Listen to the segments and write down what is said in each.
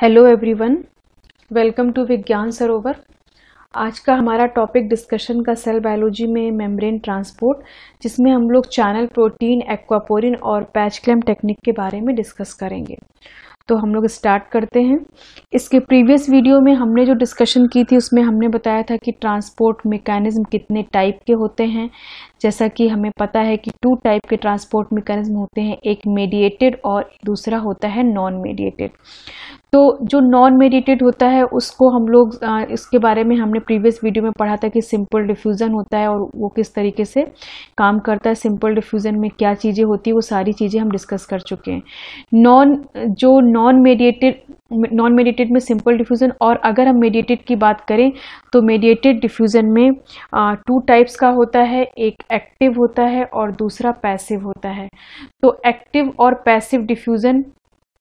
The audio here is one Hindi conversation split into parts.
हेलो एवरीवन वेलकम टू विज्ञान सरोवर आज का हमारा टॉपिक डिस्कशन का सेल बायोलॉजी में मेम्ब्रेन ट्रांसपोर्ट जिसमें हम लोग चैनल प्रोटीन एक्वापोरिन और पैच क्लेम टेक्निक के बारे में डिस्कस करेंगे तो हम लोग स्टार्ट करते हैं इसके प्रीवियस वीडियो में हमने जो डिस्कशन की थी उसमें हमने बताया था कि ट्रांसपोर्ट मेकानिज़म कितने टाइप के होते हैं जैसा कि हमें पता है कि टू टाइप के ट्रांसपोर्ट मेकनिज्म होते हैं एक मेडिएटेड और दूसरा होता है नॉन मेडिएटेड तो जो नॉन मेडिएटेड होता है उसको हम लोग इसके बारे में हमने प्रीवियस वीडियो में पढ़ा था कि सिंपल डिफ्यूज़न होता है और वो किस तरीके से काम करता है सिंपल डिफ्यूज़न में क्या चीज़ें होती है वो सारी चीज़ें हम डिस्कस कर चुके हैं नॉन जो नॉन मेडिएटेड नॉन मेडिएटेड में सिंपल डिफ्यूज़न और अगर हम मेडिएटेड की बात करें तो मेडिएटेड डिफ्यूज़न में टू टाइप्स का होता है एक एक्टिव होता है और दूसरा पैसिव होता है तो एक्टिव और पैसिव डिफ्यूज़न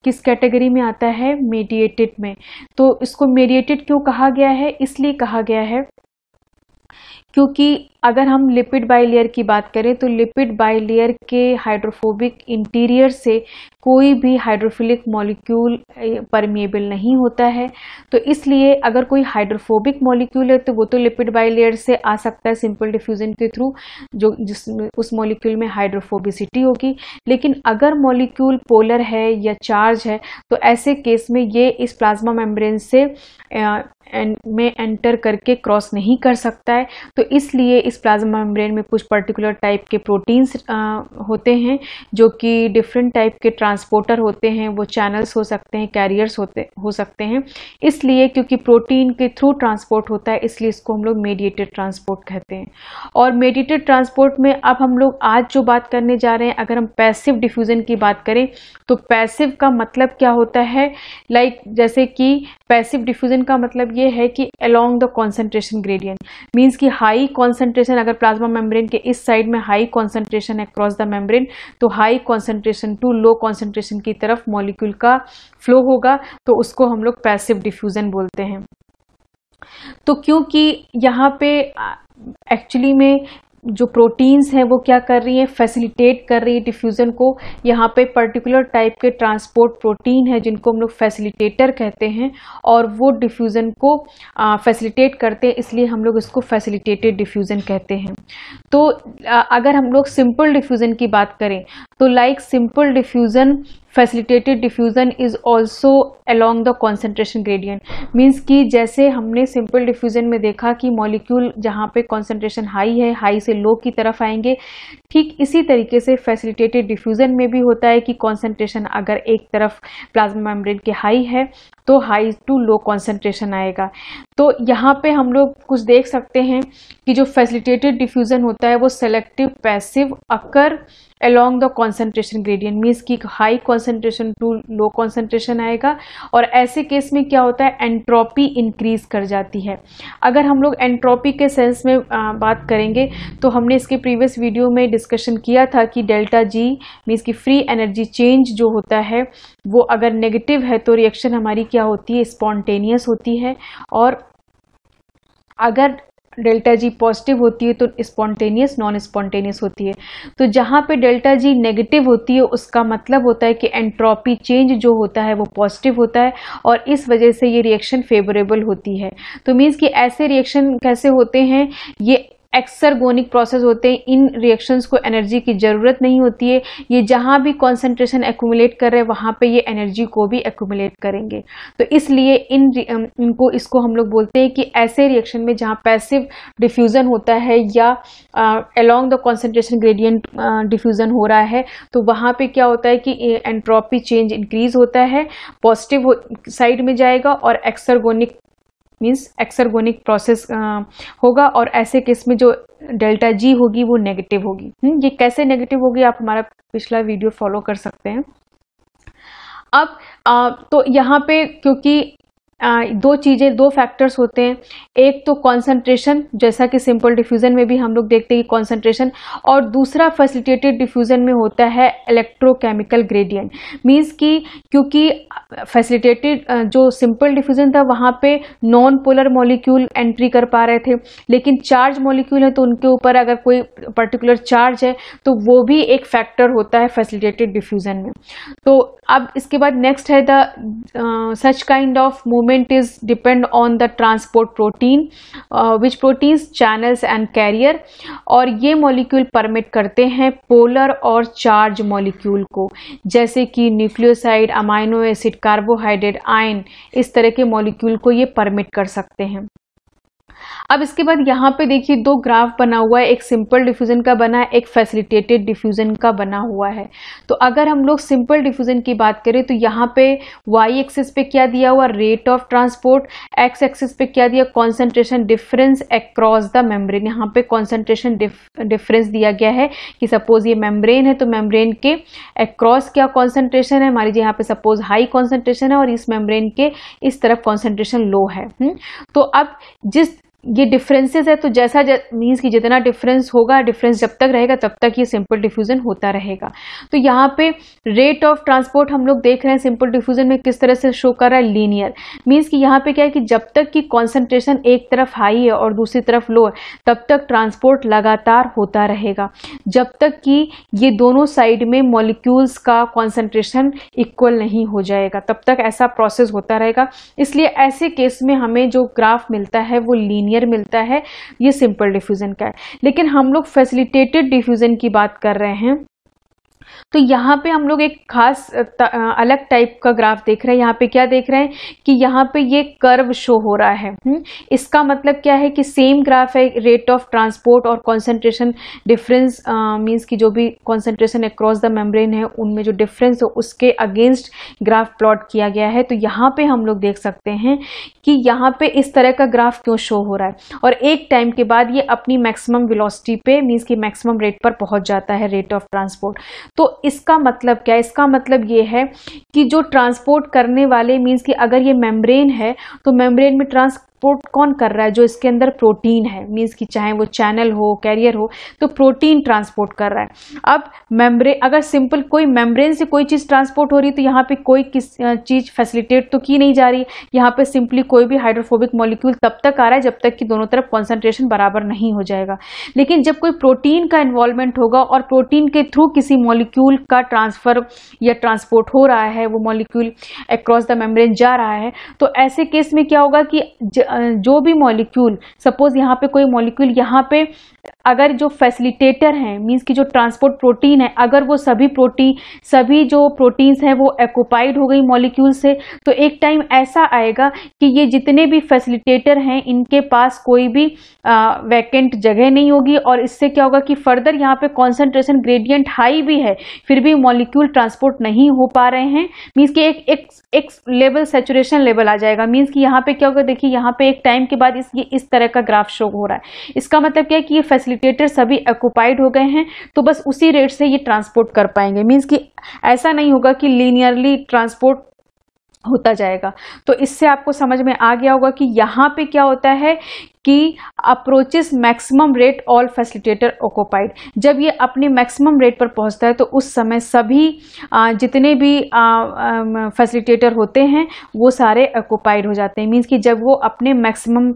किस कैटेगरी में आता है मेडिएटेड में तो इसको मेडिएटेड क्यों कहा गया है इसलिए कहा गया है क्योंकि अगर हम लिपिड बाई की बात करें तो लिपिड बाई के हाइड्रोफोबिक इंटीरियर से कोई भी हाइड्रोफिलिक मॉलिक्यूल परमिएबल नहीं होता है तो इसलिए अगर कोई हाइड्रोफोबिक मॉलिक्यूल है तो वो तो लिपिड बाई से आ सकता है सिंपल डिफ्यूज़न के थ्रू जो जिस उस मॉलिक्यूल में हाइड्रोफोबिसिटी होगी लेकिन अगर मॉलिक्यूल पोलर है या चार्ज है तो ऐसे केस में ये इस प्लाज्मा मेम्ब्रेन से में एंटर करके क्रॉस नहीं कर सकता है तो इसलिए इस इस प्लाज्मा मेम्ब्रेन में कुछ पर्टिकुलर टाइप के प्रोटीन्स होते हैं जो कि डिफरेंट टाइप के ट्रांसपोर्टर होते हैं वो चैनल्स हो सकते हैं कैरियर्स होते हो सकते हैं इसलिए क्योंकि प्रोटीन के थ्रू ट्रांसपोर्ट होता है इसलिए इसको हम लोग मेडिएटेड ट्रांसपोर्ट कहते हैं और मेडिएटेड ट्रांसपोर्ट में अब हम लोग आज जो बात करने जा रहे हैं अगर हम पैसिव डिफ्यूज़न की बात करें तो पैसिव का मतलब क्या होता है लाइक like, जैसे कि पैसिव डिफ्यूज़न का मतलब ये है कि along the concentration gradient means कि हाई कॉन्सेंट्रेशन कॉन्सेंट्रेशन अगर प्लाज्मा मेम्ब्रेन के इस साइड में हाई कॉन्सेंट्रेशन है क्रॉस द मेम्ब्रेन तो high concentration to low concentration की तरफ मॉलिक्यूल का फ्लो होगा तो उसको हम लोग पैसिव डिफ्यूज़न बोलते हैं तो क्योंकि यहाँ पे एक्चुअली में जो प्रोटीन्स हैं वो क्या कर रही हैं फैसिलिटेट कर रही है डिफ्यूज़न को यहाँ पे पर्टिकुलर टाइप के ट्रांसपोर्ट प्रोटीन है जिनको हम लोग फैसिलिटेटर कहते हैं और वो डिफ्यूज़न को फैसिलिटेट करते हैं इसलिए हम लोग इसको फैसिलिटेटेड डिफ्यूज़न कहते हैं तो आ, अगर हम लोग सिंपल डिफ्यूज़न की बात करें तो like simple diffusion facilitated diffusion is also along the concentration gradient means कि जैसे हमने सिंपल डिफ्यूज़न में देखा कि मॉलिक्यूल जहाँ पे कॉन्सेंट्रेशन हाई है हाई से लो की तरफ आएंगे ठीक इसी तरीके से फैसिलिटेटेड डिफ्यूज़न में भी होता है कि कॉन्सेंट्रेशन अगर एक तरफ प्लाज्मा मेम्ब्रेन के हाई है तो हाई टू लो कॉन्सेंट्रेशन आएगा तो यहाँ पे हम लोग कुछ देख सकते हैं कि जो फैसिलिटेटेड डिफ्यूज़न होता है वो selective passive occur along the concentration gradient means कि high concentration to low concentration आएगा और ऐसे केस में क्या होता है एंट्रोपी इंक्रीज कर जाती है अगर हम लोग एंट्रोपी के सेंस में आ, बात करेंगे तो हमने इसके प्रीवियस वीडियो में डिस्कशन किया था कि डेल्टा जी मीन्स की फ्री एनर्जी चेंज जो होता है वो अगर नेगेटिव है तो रिएक्शन हमारी क्या होती है स्पॉन्टेनियस होती है और अगर डेल्टा जी पॉजिटिव होती है तो स्पॉन्टेनियस नॉन स्पॉन्टेनियस होती है तो जहाँ पे डेल्टा जी नेगेटिव होती है उसका मतलब होता है कि एंट्रोपी चेंज जो होता है वो पॉजिटिव होता है और इस वजह से ये रिएक्शन फेवरेबल होती है तो मीन्स कि ऐसे रिएक्शन कैसे होते हैं ये एक्सरगोनिक प्रोसेस होते हैं इन रिएक्शंस को एनर्जी की ज़रूरत नहीं होती है ये जहाँ भी कॉन्सेंट्रेशन एकुमुलेट कर रहे हैं वहाँ पर ये एनर्जी को भी एकूमुलेट करेंगे तो इसलिए इन इनको इसको हम लोग बोलते हैं कि ऐसे रिएक्शन में जहाँ पैसिव डिफ्यूज़न होता है या along the concentration gradient diffusion हो रहा है तो वहाँ पर क्या होता है कि एंट्रोपी चेंज इंक्रीज होता है पॉजिटिव साइड में जाएगा और एक्सरगोनिक मीन्स एक्सरगोनिक प्रोसेस होगा और ऐसे केस में जो डेल्टा जी होगी वो नेगेटिव होगी हम्म, ये कैसे नेगेटिव होगी आप हमारा पिछला वीडियो फॉलो कर सकते हैं अब आ, uh, तो यहाँ पे क्योंकि दो चीज़ें दो फैक्टर्स होते हैं एक तो कंसंट्रेशन जैसा कि सिंपल डिफ्यूज़न में भी हम लोग देखते हैं कि कंसंट्रेशन और दूसरा फैसिलिटेटेड डिफ्यूज़न में होता है इलेक्ट्रोकेमिकल ग्रेडियंट मींस कि क्योंकि फैसिलिटेटेड जो सिंपल डिफ्यूज़न था वहाँ पे नॉन पोलर मॉलिक्यूल एंट्री कर पा रहे थे लेकिन चार्ज मॉलिक्यूल है तो उनके ऊपर अगर कोई पर्टिकुलर चार्ज है तो वो भी एक फैक्टर होता है फैसिलिटेटेड डिफ्यूज़न में तो अब इसके बाद नेक्स्ट है the such kind of movement movement is depend on the transport protein uh, which proteins channels and carrier और ये molecule permit करते हैं polar और charge molecule को जैसे कि nucleoside amino acid carbohydrate ion इस तरह के molecule को ये permit कर सकते हैं अब इसके बाद यहाँ पे देखिए दो ग्राफ बना हुआ है एक सिंपल डिफ्यूज़न का बना है एक फैसिलिटेटेड डिफ्यूज़न का बना हुआ है तो अगर हम लोग सिंपल डिफ्यूज़न की बात करें तो यहाँ पे वाई एक्सिस पे क्या दिया हुआ rate of transport X axis पे क्या दिया concentration difference across the membrane यहाँ पे कॉन्सेंट्रेशन डिफरेंस दिया गया है कि सपोज ये मेम्ब्रेन है तो मेम्ब्रेन के एक्रॉस क्या कॉन्सेंट्रेशन है हमारी यहाँ पे सपोज हाई कॉन्सेंट्रेशन है और इस मेम्ब्रेन के इस तरफ कॉन्सेंट्रेशन लो है हुँ? हम्म, तो अब जिस ये डिफरेंसेस है तो जैसा मीन्स कि जितना डिफरेंस होगा डिफरेंस जब तक रहेगा तब तक ये सिंपल डिफ्यूज़न होता रहेगा तो यहाँ पे रेट ऑफ ट्रांसपोर्ट हम लोग देख रहे हैं सिंपल डिफ्यूज़न में किस तरह से शो कर रहा है लीनियर मीन्स कि यहाँ पे क्या है कि जब तक कि कॉन्सेंट्रेशन एक तरफ हाई है और दूसरी तरफ लो है तब तक ट्रांसपोर्ट लगातार होता रहेगा जब तक कि ये दोनों साइड में मॉलिक्यूल्स का कॉन्सेंट्रेशन इक्वल नहीं हो जाएगा तब तक ऐसा प्रोसेस होता रहेगा इसलिए ऐसे केस में हमें जो ग्राफ मिलता है वो लीनियर लीनियर मिलता है ये सिंपल डिफ्यूज़न का है लेकिन हम लोग फैसिलिटेटेड डिफ्यूज़न की बात कर रहे हैं तो यहाँ पे हम लोग एक खास अलग टाइप का ग्राफ देख रहे हैं यहाँ पे क्या देख रहे हैं कि यहाँ पे ये कर्व शो हो रहा है हम्म, इसका मतलब क्या है कि सेम ग्राफ है रेट ऑफ ट्रांसपोर्ट और कॉन्सेंट्रेशन डिफरेंस मीन्स कि जो भी कॉन्सेंट्रेशन अक्रॉस द मेम्ब्रेन है उनमें जो डिफरेंस हो उसके अगेंस्ट ग्राफ प्लॉट किया गया है तो यहाँ पर हम लोग देख सकते हैं कि यहाँ पर इस तरह का ग्राफ क्यों शो हो रहा है और एक टाइम के बाद ये अपनी मैक्सिमम विलोसिटी पे मीन्स कि मैक्सिमम रेट पर पहुँच जाता है रेट ऑफ ट्रांसपोर्ट तो इसका मतलब क्या है इसका मतलब ये है कि जो ट्रांसपोर्ट करने वाले मीन्स कि अगर ये मेम्ब्रेन है तो मेम्ब्रेन में ट्रांस ट्रांसपोर्ट कौन कर रहा है जो इसके अंदर प्रोटीन है मीन्स कि चाहे वो चैनल हो कैरियर हो तो प्रोटीन ट्रांसपोर्ट कर रहा है अब मेम्ब्रेन अगर सिंपल कोई मेम्ब्रेन से कोई चीज़ ट्रांसपोर्ट हो रही है तो यहाँ पे कोई किस चीज़ फैसिलिटेट तो की नहीं जा रही यहाँ पे सिंपली कोई भी हाइड्रोफोबिक मॉलिक्यूल तब तक आ रहा है जब तक कि दोनों तरफ कॉन्सेंट्रेशन बराबर नहीं हो जाएगा लेकिन जब कोई प्रोटीन का इन्वॉल्वमेंट होगा और प्रोटीन के थ्रू किसी मॉलिक्यूल का ट्रांसफ़र या ट्रांसपोर्ट हो रहा है वो मॉलिक्यूल अक्रॉस द मेम्ब्रेन जा रहा है तो ऐसे केस में क्या होगा कि जो भी मॉलिक्यूल सपोज़ यहाँ पे कोई मॉलिक्यूल यहाँ पे अगर जो फैसिलिटेटर हैं मींस की जो ट्रांसपोर्ट प्रोटीन है अगर वो सभी प्रोटीन सभी जो प्रोटीन्स हैं वो एकोपाइड हो गई मॉलिक्यूल से तो एक टाइम ऐसा आएगा कि ये जितने भी फैसिलिटेटर हैं इनके पास कोई भी वैकेंट जगह नहीं होगी और इससे क्या होगा कि फर्दर यहाँ पे कॉन्सेंट्रेशन ग्रेडियंट हाई भी है फिर भी मॉलिक्यूल ट्रांसपोर्ट नहीं हो पा रहे हैं मीन्स की एक एक, एक लेवल सेचुरेशन लेवल आ जाएगा मीन्स कि यहाँ पे क्या होगा देखिए यहाँ पे एक टाइम के बाद इस इस तरह का ग्राफ शो हो रहा है इसका मतलब क्या है कि ये फैसिलिटेटर सभी ऑक्यूपाइड हो गए हैं तो बस उसी रेट से ये ट्रांसपोर्ट कर पाएंगे मीन्स कि ऐसा नहीं होगा कि लीनियरली ट्रांसपोर्ट होता जाएगा तो इससे आपको समझ में आ गया होगा कि यहाँ पे क्या होता है कि approaches maximum rate all facilitator occupied जब ये अपने मैक्सिमम रेट पर पहुंचता है तो उस समय सभी जितने भी फैसिलिटेटर होते हैं वो सारे ऑकोपाइड हो जाते हैं मीन्स कि जब वो अपने मैक्सिमम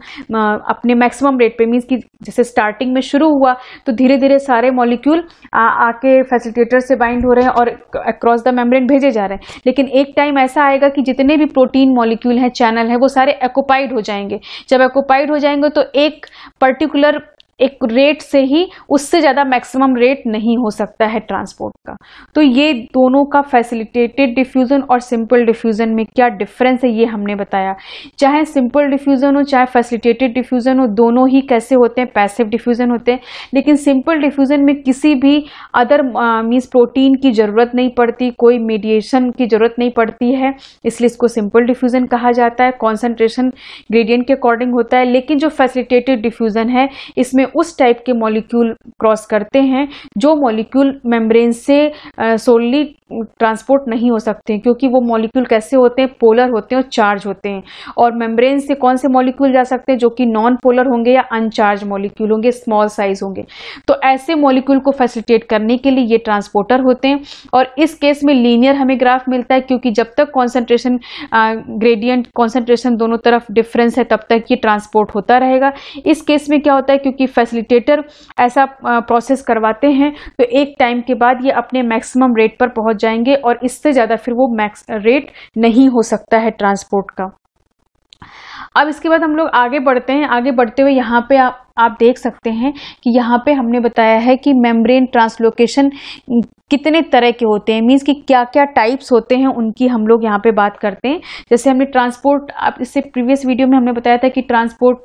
अपने मैक्सिमम रेट पे मीन्स कि जैसे स्टार्टिंग में शुरू हुआ तो धीरे धीरे सारे मॉलिक्यूल आके फैसिलिटेटर से बाइंड हो रहे हैं और अक्रॉस द मेम्ब्रेन भेजे जा रहे हैं लेकिन एक टाइम ऐसा आएगा कि जितने भी प्रोटीन मॉलिक्यूल हैं चैनल हैं वो सारे एकोपाइड हो जाएंगे जब एकोपाइड हो जाएंगे तो एक पर्टिकुलर एक रेट से ही उससे ज़्यादा मैक्सिमम रेट नहीं हो सकता है ट्रांसपोर्ट का तो ये दोनों का फैसिलिटेटेड डिफ्यूज़न और सिंपल डिफ्यूज़न में क्या डिफरेंस है ये हमने बताया चाहे सिंपल डिफ्यूज़न हो चाहे फैसिलिटेटेड डिफ्यूज़न हो दोनों ही कैसे होते हैं पैसिव डिफ्यूज़न होते हैं लेकिन सिंपल डिफ्यूज़न में किसी भी अदर मीन्स प्रोटीन की ज़रूरत नहीं पड़ती कोई मीडिएशन की ज़रूरत नहीं पड़ती है इसलिए इसको सिंपल डिफ्यूज़न कहा जाता है कॉन्सेंट्रेशन ग्रेडियंट के अकॉर्डिंग होता है लेकिन जो फैसिलिटेटेड डिफ्यूज़न है इसमें उस टाइप के मॉलिक्यूल क्रॉस करते हैं जो मॉलिक्यूल मेम्ब्रेन से सोलली ट्रांसपोर्ट नहीं हो सकते हैं क्योंकि वो मॉलिक्यूल कैसे होते हैं पोलर होते हैं और चार्ज होते हैं और मेम्ब्रेन से कौन से मॉलिक्यूल जा सकते हैं जो कि नॉन पोलर होंगे या अनचार्ज मॉलिक्यूल होंगे स्मॉल साइज होंगे तो ऐसे मॉलिक्यूल को फैसिलिटेट करने के लिए ये ट्रांसपोर्टर होते हैं और इस केस में लीनियर हमें ग्राफ मिलता है क्योंकि जब तक कॉन्सेंट्रेशन ग्रेडियंट कॉन्सेंट्रेशन दोनों तरफ डिफरेंस है तब तक ये ट्रांसपोर्ट होता रहेगा इस केस में क्या होता है क्योंकि फैसिलिटेटर ऐसा प्रोसेस करवाते हैं तो एक टाइम के बाद ये अपने मैक्सिमम रेट पर पहुंच जाएंगे और इससे ज़्यादा फिर वो मैक्स रेट नहीं हो सकता है ट्रांसपोर्ट का अब इसके बाद हम लोग आगे बढ़ते हैं आगे बढ़ते हुए यहाँ पे आप आप देख सकते हैं कि यहाँ पे हमने बताया है कि मेम्ब्रेन ट्रांसलोकेशन कितने तरह के होते हैं मीन्स कि क्या क्या टाइप्स होते हैं उनकी हम लोग यहाँ पे बात करते हैं जैसे हमने ट्रांसपोर्ट आप इससे प्रीवियस वीडियो में हमने बताया था कि ट्रांसपोर्ट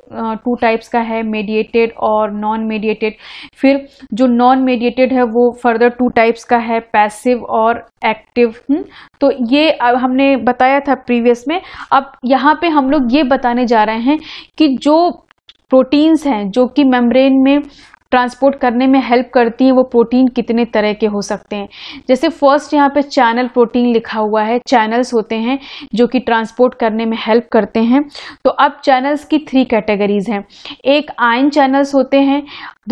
टू टाइप्स का है मेडिएटेड और नॉन मेडिएटेड फिर जो नॉन मेडिएटेड है वो फर्दर टू टाइप्स का है पैसिव और एक्टिव हम्म, तो ये हमने बताया था प्रीवियस में अब यहाँ पर हम लोग ये बताने जा रहे हैं कि जो प्रोटीन्स हैं जो कि मेम्ब्रेन में ट्रांसपोर्ट करने में हेल्प करती हैं वो प्रोटीन कितने तरह के हो सकते हैं जैसे फर्स्ट यहाँ पे चैनल प्रोटीन लिखा हुआ है चैनल्स होते हैं जो कि ट्रांसपोर्ट करने में हेल्प करते हैं तो अब चैनल्स की थ्री कैटेगरीज हैं एक आयन चैनल्स होते हैं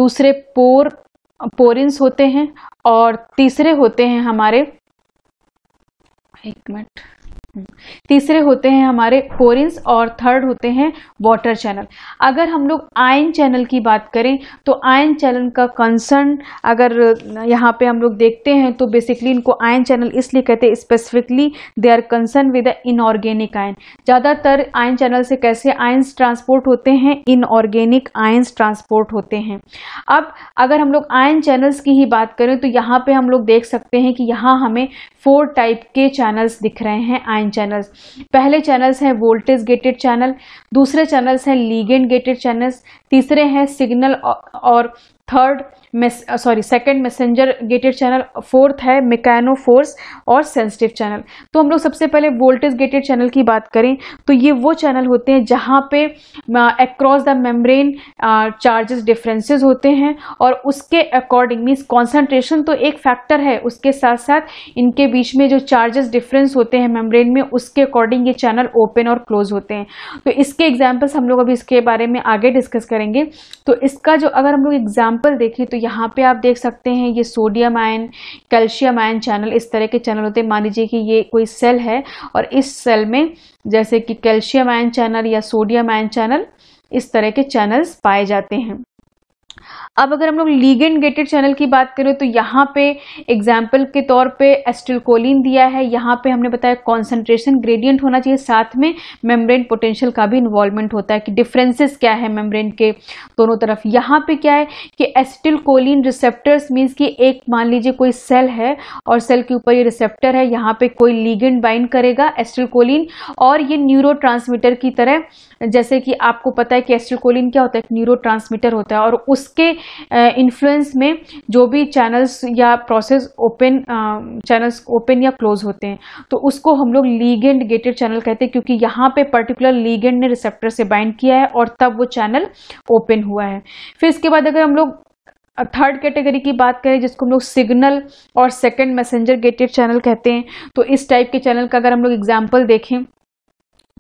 दूसरे पोर पोरिन्स होते हैं और तीसरे होते हैं हमारे एक मिनट तीसरे होते हैं हमारे पोरिंस और थर्ड होते हैं वाटर चैनल अगर हम लोग आयन चैनल की बात करें तो आयन चैनल का कंसर्न अगर यहाँ पे हम लोग देखते हैं तो बेसिकली इनको आयन चैनल इसलिए कहते हैं specifically they are concern with a inorganic ion ज़्यादातर आयन चैनल से कैसे आयन्स ट्रांसपोर्ट होते हैं इनऑर्गेनिक आयन्स ट्रांसपोर्ट होते हैं अब अगर हम लोग आयन चैनल्स की ही बात करें तो यहाँ पर हम लोग देख सकते हैं कि यहाँ हमें फोर टाइप के चैनल्स दिख रहे हैं आयन फाइन चैनल्स पहले चैनल्स हैं वोल्टेज गेटेड चैनल दूसरे चैनल्स हैं लीगेंड गेटेड चैनल्स तीसरे हैं सिग्नल और third sorry second messenger gated channel fourth है मेकैनो फोर्स और सेंसिटिव चैनल तो हम लोग सबसे पहले वोल्टेज गेटेड चैनल की बात करें तो ये वो चैनल होते हैं जहाँ पे across the membrane charges differences होते हैं और उसके अकॉर्डिंग मीन्स कॉन्सेंट्रेशन तो एक फैक्टर है उसके साथ साथ इनके बीच में जो चार्जेस डिफरेंस होते हैं मेम्ब्रेन में उसके अकॉर्डिंग ये चैनल ओपन और क्लोज होते हैं तो इसके एग्जाम्पल्स हम लोग अभी इसके बारे में आगे डिस्कस करेंगे तो इसका जो अगर हम लोग एग्जाम्पल देखें तो यहाँ पे आप देख सकते हैं ये sodium ion calcium ion channel इस तरह के चैनल होते हैं मान लीजिए कि ये कोई सेल है और इस सेल में जैसे कि कैल्शियम आयन चैनल या सोडियम आयन चैनल इस तरह के चैनल्स पाए जाते हैं अब अगर हम लोग लीगेंड गेटेड चैनल की बात करें तो यहाँ पे एग्जाम्पल के तौर पे एस्टिलकोलिन दिया है यहाँ पे हमने बताया कॉन्सेंट्रेशन ग्रेडियंट होना चाहिए साथ में मेम्ब्रेन पोटेंशियल का भी इन्वॉल्वमेंट होता है कि डिफरेंसेस क्या है मेम्ब्रेन के दोनों तरफ यहाँ पे क्या है कि एस्टिलकोलिन रिसेप्टर्स मीन्स कि एक मान लीजिए कोई सेल है और सेल के ऊपर ये रिसेप्टर है यहाँ पर कोई लीगेंड बाइंड करेगा एस्टिलकोलिन और ये न्यूरो की तरह जैसे कि आपको पता है कि एस्ट्रोकोलिन क्या होता है एक न्यूरो होता है और उसके इन्फ्लुएंस में जो भी चैनल्स या प्रोसेस ओपन चैनल्स ओपन या क्लोज होते हैं तो उसको हम लोग लीगेंड गेटेड चैनल कहते हैं क्योंकि यहाँ पे पर्टिकुलर लीगेंड ने रिसेप्टर से बाइंड किया है और तब वो चैनल ओपन हुआ है फिर इसके बाद अगर हम लोग थर्ड कैटेगरी की बात करें जिसको हम लोग सिग्नल और सेकंड मैसेंजर गेटेड चैनल कहते हैं तो इस टाइप के चैनल का अगर हम लोग एग्जाम्पल देखें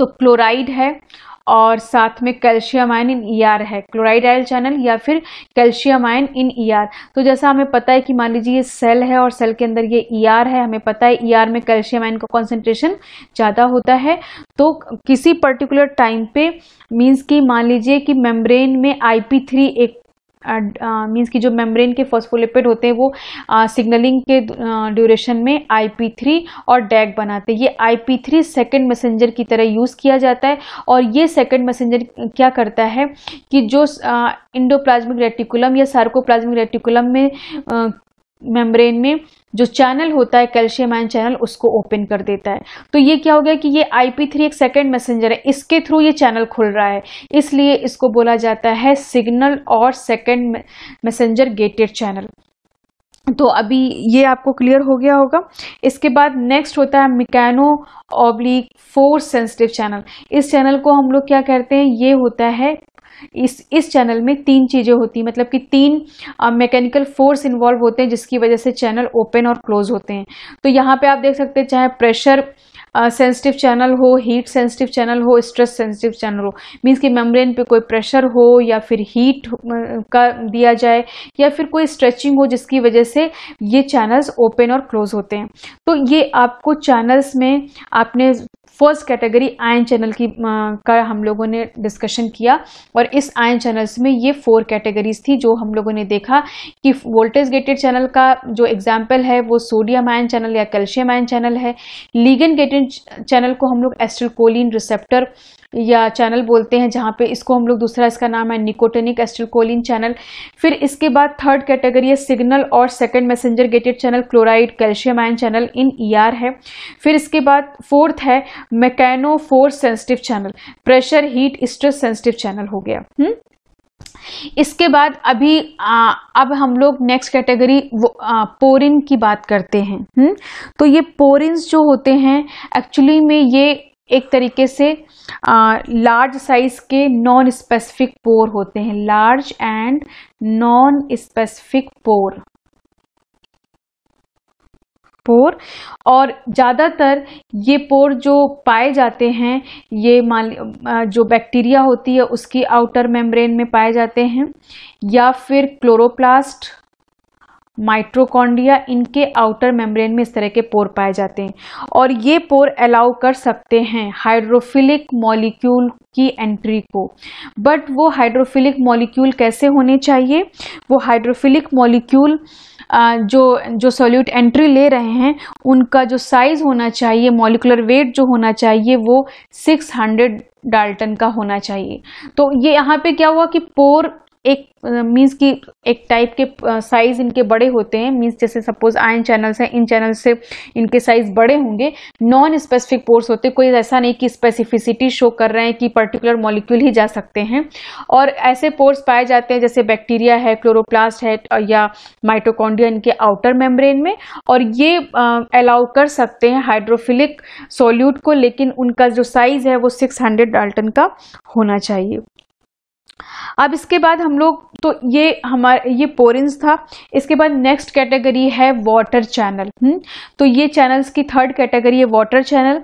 तो क्लोराइड है और साथ में कैल्शियम आयन इन ईआर है क्लोराइड आयल चैनल या फिर कैल्शियम आयन इन ईआर तो जैसा हमें पता है कि मान लीजिए ये सेल है और सेल के अंदर ये ईआर e है हमें पता है ईआर e में कैल्शियम आयन का कॉन्सेंट्रेशन ज़्यादा होता है तो किसी पर्टिकुलर टाइम पे मीन्स कि मान लीजिए कि मेम्ब्रेन में आई थ्री एक मींस uh, की जो मेम्ब्रेन के फॉस्फोलिपिड होते हैं वो सिग्नलिंग uh, के ड्यूरेशन uh, में थ्री और डैग बनाते हैं ये I P three second messenger की तरह यूज़ किया जाता है और ये सेकेंड मैसेंजर क्या करता है कि जो इंडोप्लाज्मिक uh, रेटिकुलम या सार्कोप्लाज्मिक रेटिकुलम में मेम्ब्रेन uh, में जो चैनल होता है कैल्शियम आयन चैनल उसको ओपन कर देता है तो ये क्या हो गया कि ये आई थ्री एक सेकेंड मैसेंजर है इसके थ्रू ये चैनल खुल रहा है इसलिए इसको बोला जाता है सिग्नल और सेकेंड मैसेंजर गेटेड चैनल तो अभी ये आपको क्लियर हो गया होगा इसके बाद नेक्स्ट होता है mechano oblique force sensitive channel इस चैनल को हम लोग क्या कहते हैं ये होता है इस इस चैनल में तीन चीज़ें होती हैं मतलब कि तीन मैकेनिकल फोर्स इन्वॉल्व होते हैं जिसकी वजह से चैनल ओपन और क्लोज होते हैं तो यहाँ पे आप देख सकते हैं चाहे प्रेशर सेंसिटिव चैनल हो हीट सेंसिटिव चैनल हो स्ट्रेस सेंसिटिव चैनल हो मीन्स कि मेम्ब्रेन पे कोई प्रेशर हो या फिर हीट का दिया जाए या फिर कोई स्ट्रेचिंग हो जिसकी वजह से ये चैनल्स ओपन और क्लोज होते हैं तो ये आपको चैनल्स में आपने फर्स्ट कैटेगरी आयन चैनल की का हम लोगों ने डिस्कशन किया और इस आयन चैनल्स में ये फोर कैटेगरीज थी जो हम लोगों ने देखा कि वोल्टेज गेटेड चैनल का जो एग्जाम्पल है वो सोडियम आयन चैनल या कैल्शियम आयन चैनल है लीगन गेटेड चैनल को हम लोग एस्ट्रकोलिन रिसेप्टर या चैनल बोलते हैं जहाँ पे इसको हम लोग दूसरा इसका नाम है निकोटेनिक एस्टिलकोलिन चैनल फिर इसके बाद थर्ड कैटेगरी है सिग्नल और second messenger gated channel chloride calcium ion channel in E e है फिर इसके बाद फोर्थ है mechano four sensitive channel pressure heat stress sensitive channel हो गया हुँ? हम्म। इसके बाद अभी आ, अब हम लोग नेक्स्ट कैटेगरी पोरिन की बात करते हैं हुँ? हम्म। तो ये पोरिन्स जो होते हैं एक्चुअली में ये एक तरीके से लार्ज साइज के नॉन स्पेसिफिक पोर होते हैं large and non specific pore pore और ज़्यादातर ये पोर जो पाए जाते हैं ये मान जो बैक्टीरिया होती है उसकी आउटर मेम्ब्रेन में पाए जाते हैं या फिर क्लोरोप्लास्ट माइट्रोकॉन्डिया इनके आउटर मेम्ब्रेन में इस तरह के पोर पाए जाते हैं और ये पोर अलाउ कर सकते हैं हाइड्रोफिलिक मॉलिक्यूल की एंट्री को बट वो हाइड्रोफिलिक मॉलिक्यूल कैसे होने चाहिए वो हाइड्रोफिलिक मॉलिक्यूल जो जो सॉल्यूट एंट्री ले रहे हैं उनका जो साइज़ होना चाहिए मॉलिकुलर वेट जो होना चाहिए वो 600 डाल्टन का होना चाहिए तो ये यहाँ पे क्या हुआ कि पोर एक मीन्स की एक टाइप के साइज इनके बड़े होते हैं मीन्स जैसे सपोज आयन चैनल्स हैं इन चैनल से इनके साइज बड़े होंगे नॉन स्पेसिफिक पोर्स होते हैं कोई ऐसा नहीं कि स्पेसिफिसिटी शो कर रहे हैं कि पर्टिकुलर मॉलिक्यूल ही जा सकते हैं और ऐसे पोर्स पाए जाते हैं जैसे बैक्टीरिया है क्लोरोप्लास्ट है या माइट्रोकॉन्डिया इनके आउटर मेम्ब्रेन में और ये अलाउ कर सकते हैं हाइड्रोफिलिक सोल्यूट को लेकिन उनका जो साइज है वो सिक्स डाल्टन का होना चाहिए अब इसके बाद हम लोग तो ये हमारे ये पोरिंस था इसके बाद नेक्स्ट कैटेगरी है वाटर चैनल हुँ? तो ये चैनल्स की थर्ड कैटेगरी है वाटर चैनल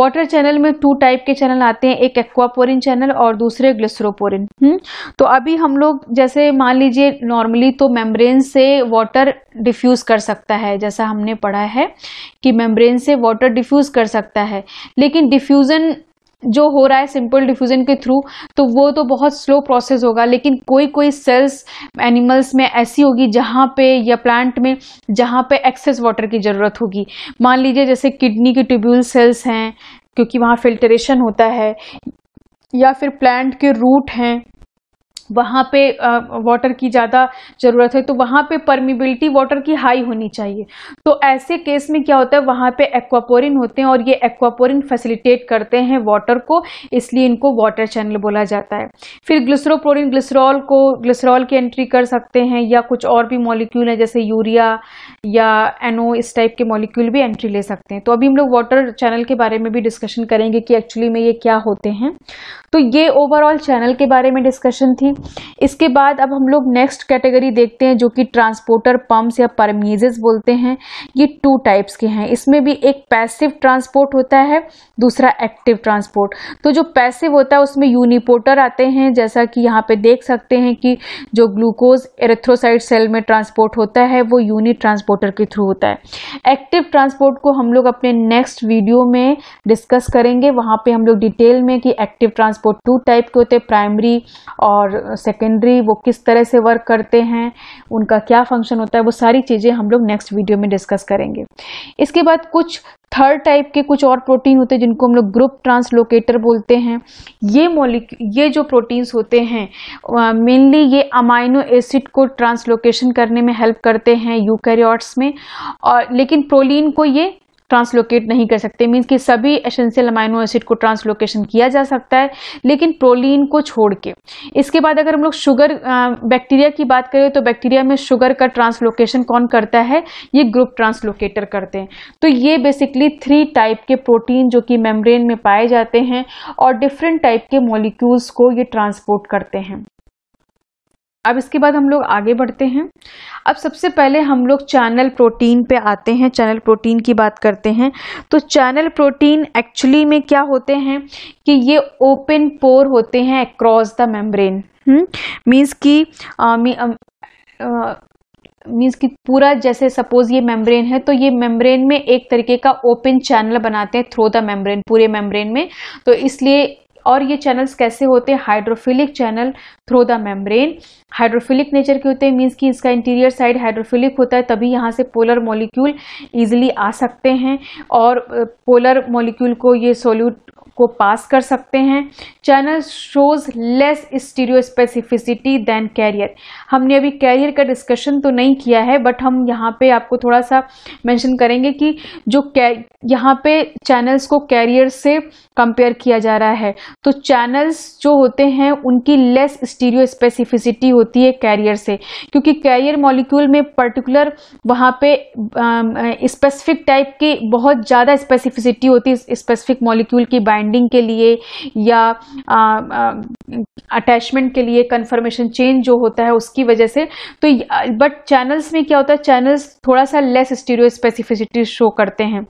वाटर चैनल में टू टाइप के चैनल आते हैं एक एक्वापोरिन चैनल और दूसरे ग्लिसरोपोरिन हम्म, तो अभी हम लोग जैसे मान लीजिए नॉर्मली तो मेम्ब्रेन से वाटर डिफ्यूज़ कर सकता है जैसा हमने पढ़ा है कि मेम्ब्रेन से वाटर डिफ्यूज़ कर सकता है लेकिन डिफ्यूज़न जो हो रहा है सिंपल डिफ्यूज़न के थ्रू तो वो तो बहुत स्लो प्रोसेस होगा लेकिन कोई कोई सेल्स एनिमल्स में ऐसी होगी जहाँ पे या प्लांट में जहाँ पे एक्सेस वाटर की ज़रूरत होगी मान लीजिए जैसे किडनी के ट्यूब्यूल सेल्स हैं क्योंकि वहाँ फिल्ट्रेशन होता है या फिर प्लांट के रूट हैं वहाँ पे वाटर की ज़्यादा ज़रूरत है तो वहाँ पे परमिबिलिटी वाटर की हाई होनी चाहिए तो ऐसे केस में क्या होता है वहाँ पे एक्वापोरिन होते हैं और ये एक्वापोरिन फैसिलिटेट करते हैं वाटर को इसलिए इनको वाटर चैनल बोला जाता है फिर ग्लिसरोप्रोरिन ग्लिसरॉल को ग्लिसरॉल की एंट्री कर सकते हैं या कुछ और भी मॉलिक्यूल हैं जैसे यूरिया या एनो इस टाइप के मॉलिक्यूल भी एंट्री ले सकते हैं तो अभी हम लोग वाटर चैनल के बारे में भी डिस्कशन करेंगे कि एक्चुअली में ये क्या होते हैं तो ये ओवरऑल चैनल के बारे में डिस्कशन थी इसके बाद अब हम लोग नेक्स्ट कैटेगरी देखते हैं जो कि ट्रांसपोर्टर पम्प्स या परमीजेस बोलते हैं ये टू टाइप्स के हैं इसमें भी एक पैसिव ट्रांसपोर्ट होता है दूसरा एक्टिव ट्रांसपोर्ट तो जो पैसिव होता है उसमें यूनिपोर्टर आते हैं जैसा कि यहाँ पे देख सकते हैं कि जो ग्लूकोज एरेथ्रोसाइड सेल में ट्रांसपोर्ट होता है वो यूनि ट्रांसपोर्टर के थ्रू होता है एक्टिव ट्रांसपोर्ट को हम लोग अपने नेक्स्ट वीडियो में डिस्कस करेंगे वहाँ पे हम लोग डिटेल में कि एक्टिव ट्रांसपोर्ट टू टाइप के होते हैं प्राइमरी और सेकेंडरी वो किस तरह से वर्क करते हैं उनका क्या फंक्शन होता है वो सारी चीज़ें हम लोग नेक्स्ट वीडियो में डिस्कस करेंगे इसके बाद कुछ थर्ड टाइप के कुछ और प्रोटीन होते हैं जिनको हम लोग ग्रुप ट्रांसलोकेटर बोलते हैं ये मोलिक ये जो प्रोटीन्स होते हैं मेनली ये अमाइनो एसिड को ट्रांसलोकेशन करने में हेल्प करते हैं यूकैरियोट्स में और लेकिन प्रोलीन को ये ट्रांसलोकेट नहीं कर सकते मीन्स कि सभी एसेंशियल अमाइनो एसिड को ट्रांसलोकेशन किया जा सकता है लेकिन प्रोलीन को छोड़ के इसके बाद अगर हम लोग शुगर बैक्टीरिया की बात करें तो बैक्टीरिया में शुगर का ट्रांसलोकेशन कौन करता है ये ग्रुप ट्रांसलोकेटर करते हैं तो ये बेसिकली थ्री टाइप के प्रोटीन जो कि मेम्ब्रेन में पाए जाते हैं और डिफरेंट टाइप के मॉलिक्यूल्स को ये ट्रांसपोर्ट करते हैं अब इसके बाद हम लोग आगे बढ़ते हैं अब सबसे पहले हम लोग चैनल प्रोटीन पे आते हैं चैनल प्रोटीन की बात करते हैं तो चैनल प्रोटीन एक्चुअली में क्या होते हैं कि ये ओपन पोर होते हैं अक्रॉस द मेम्ब्रेन मीन्स कि मीन्स कि पूरा जैसे सपोज ये मेम्ब्रेन है तो ये मेम्ब्रेन में एक तरीके का ओपन चैनल बनाते हैं थ्रो द मेम्ब्रेन पूरे मेम्ब्रेन में तो इसलिए और ये चैनल्स कैसे होते हैं hydrophilic channel through the membrane hydrophilic nature के होते हैं मीन्स कि इसका इंटीरियर साइड हाइड्रोफिलिक होता है तभी यहाँ से पोलर मॉलिक्यूल ईजिली आ सकते हैं और पोलर मॉलिक्यूल को ये सोल्यूट को पास कर सकते हैं channel shows less stereo specificity than carrier हमने अभी कैरियर का डिस्कशन तो नहीं किया है बट हम यहाँ पे आपको थोड़ा सा मेंशन करेंगे कि जो कै यहाँ पे चैनल्स को कैरियर से कंपेयर किया जा रहा है तो चैनल्स जो होते हैं उनकी लेस स्टीरियो स्पेसिफिसिटी होती है कैरियर से क्योंकि कैरियर मॉलिक्यूल में पर्टिकुलर वहाँ पे स्पेसिफिक टाइप की बहुत ज़्यादा स्पेसिफिसिटी होती है स्पेसिफिक मॉलिक्यूल की बाइंड बाइंडिंग के लिए या अटैचमेंट के लिए कन्फर्मेशन चेंज जो होता है उसकी वजह से तो बट चैनल्स में क्या होता है चैनल्स थोड़ा सा लेस स्टीरियो स्पेसिफिसिटी शो करते हैं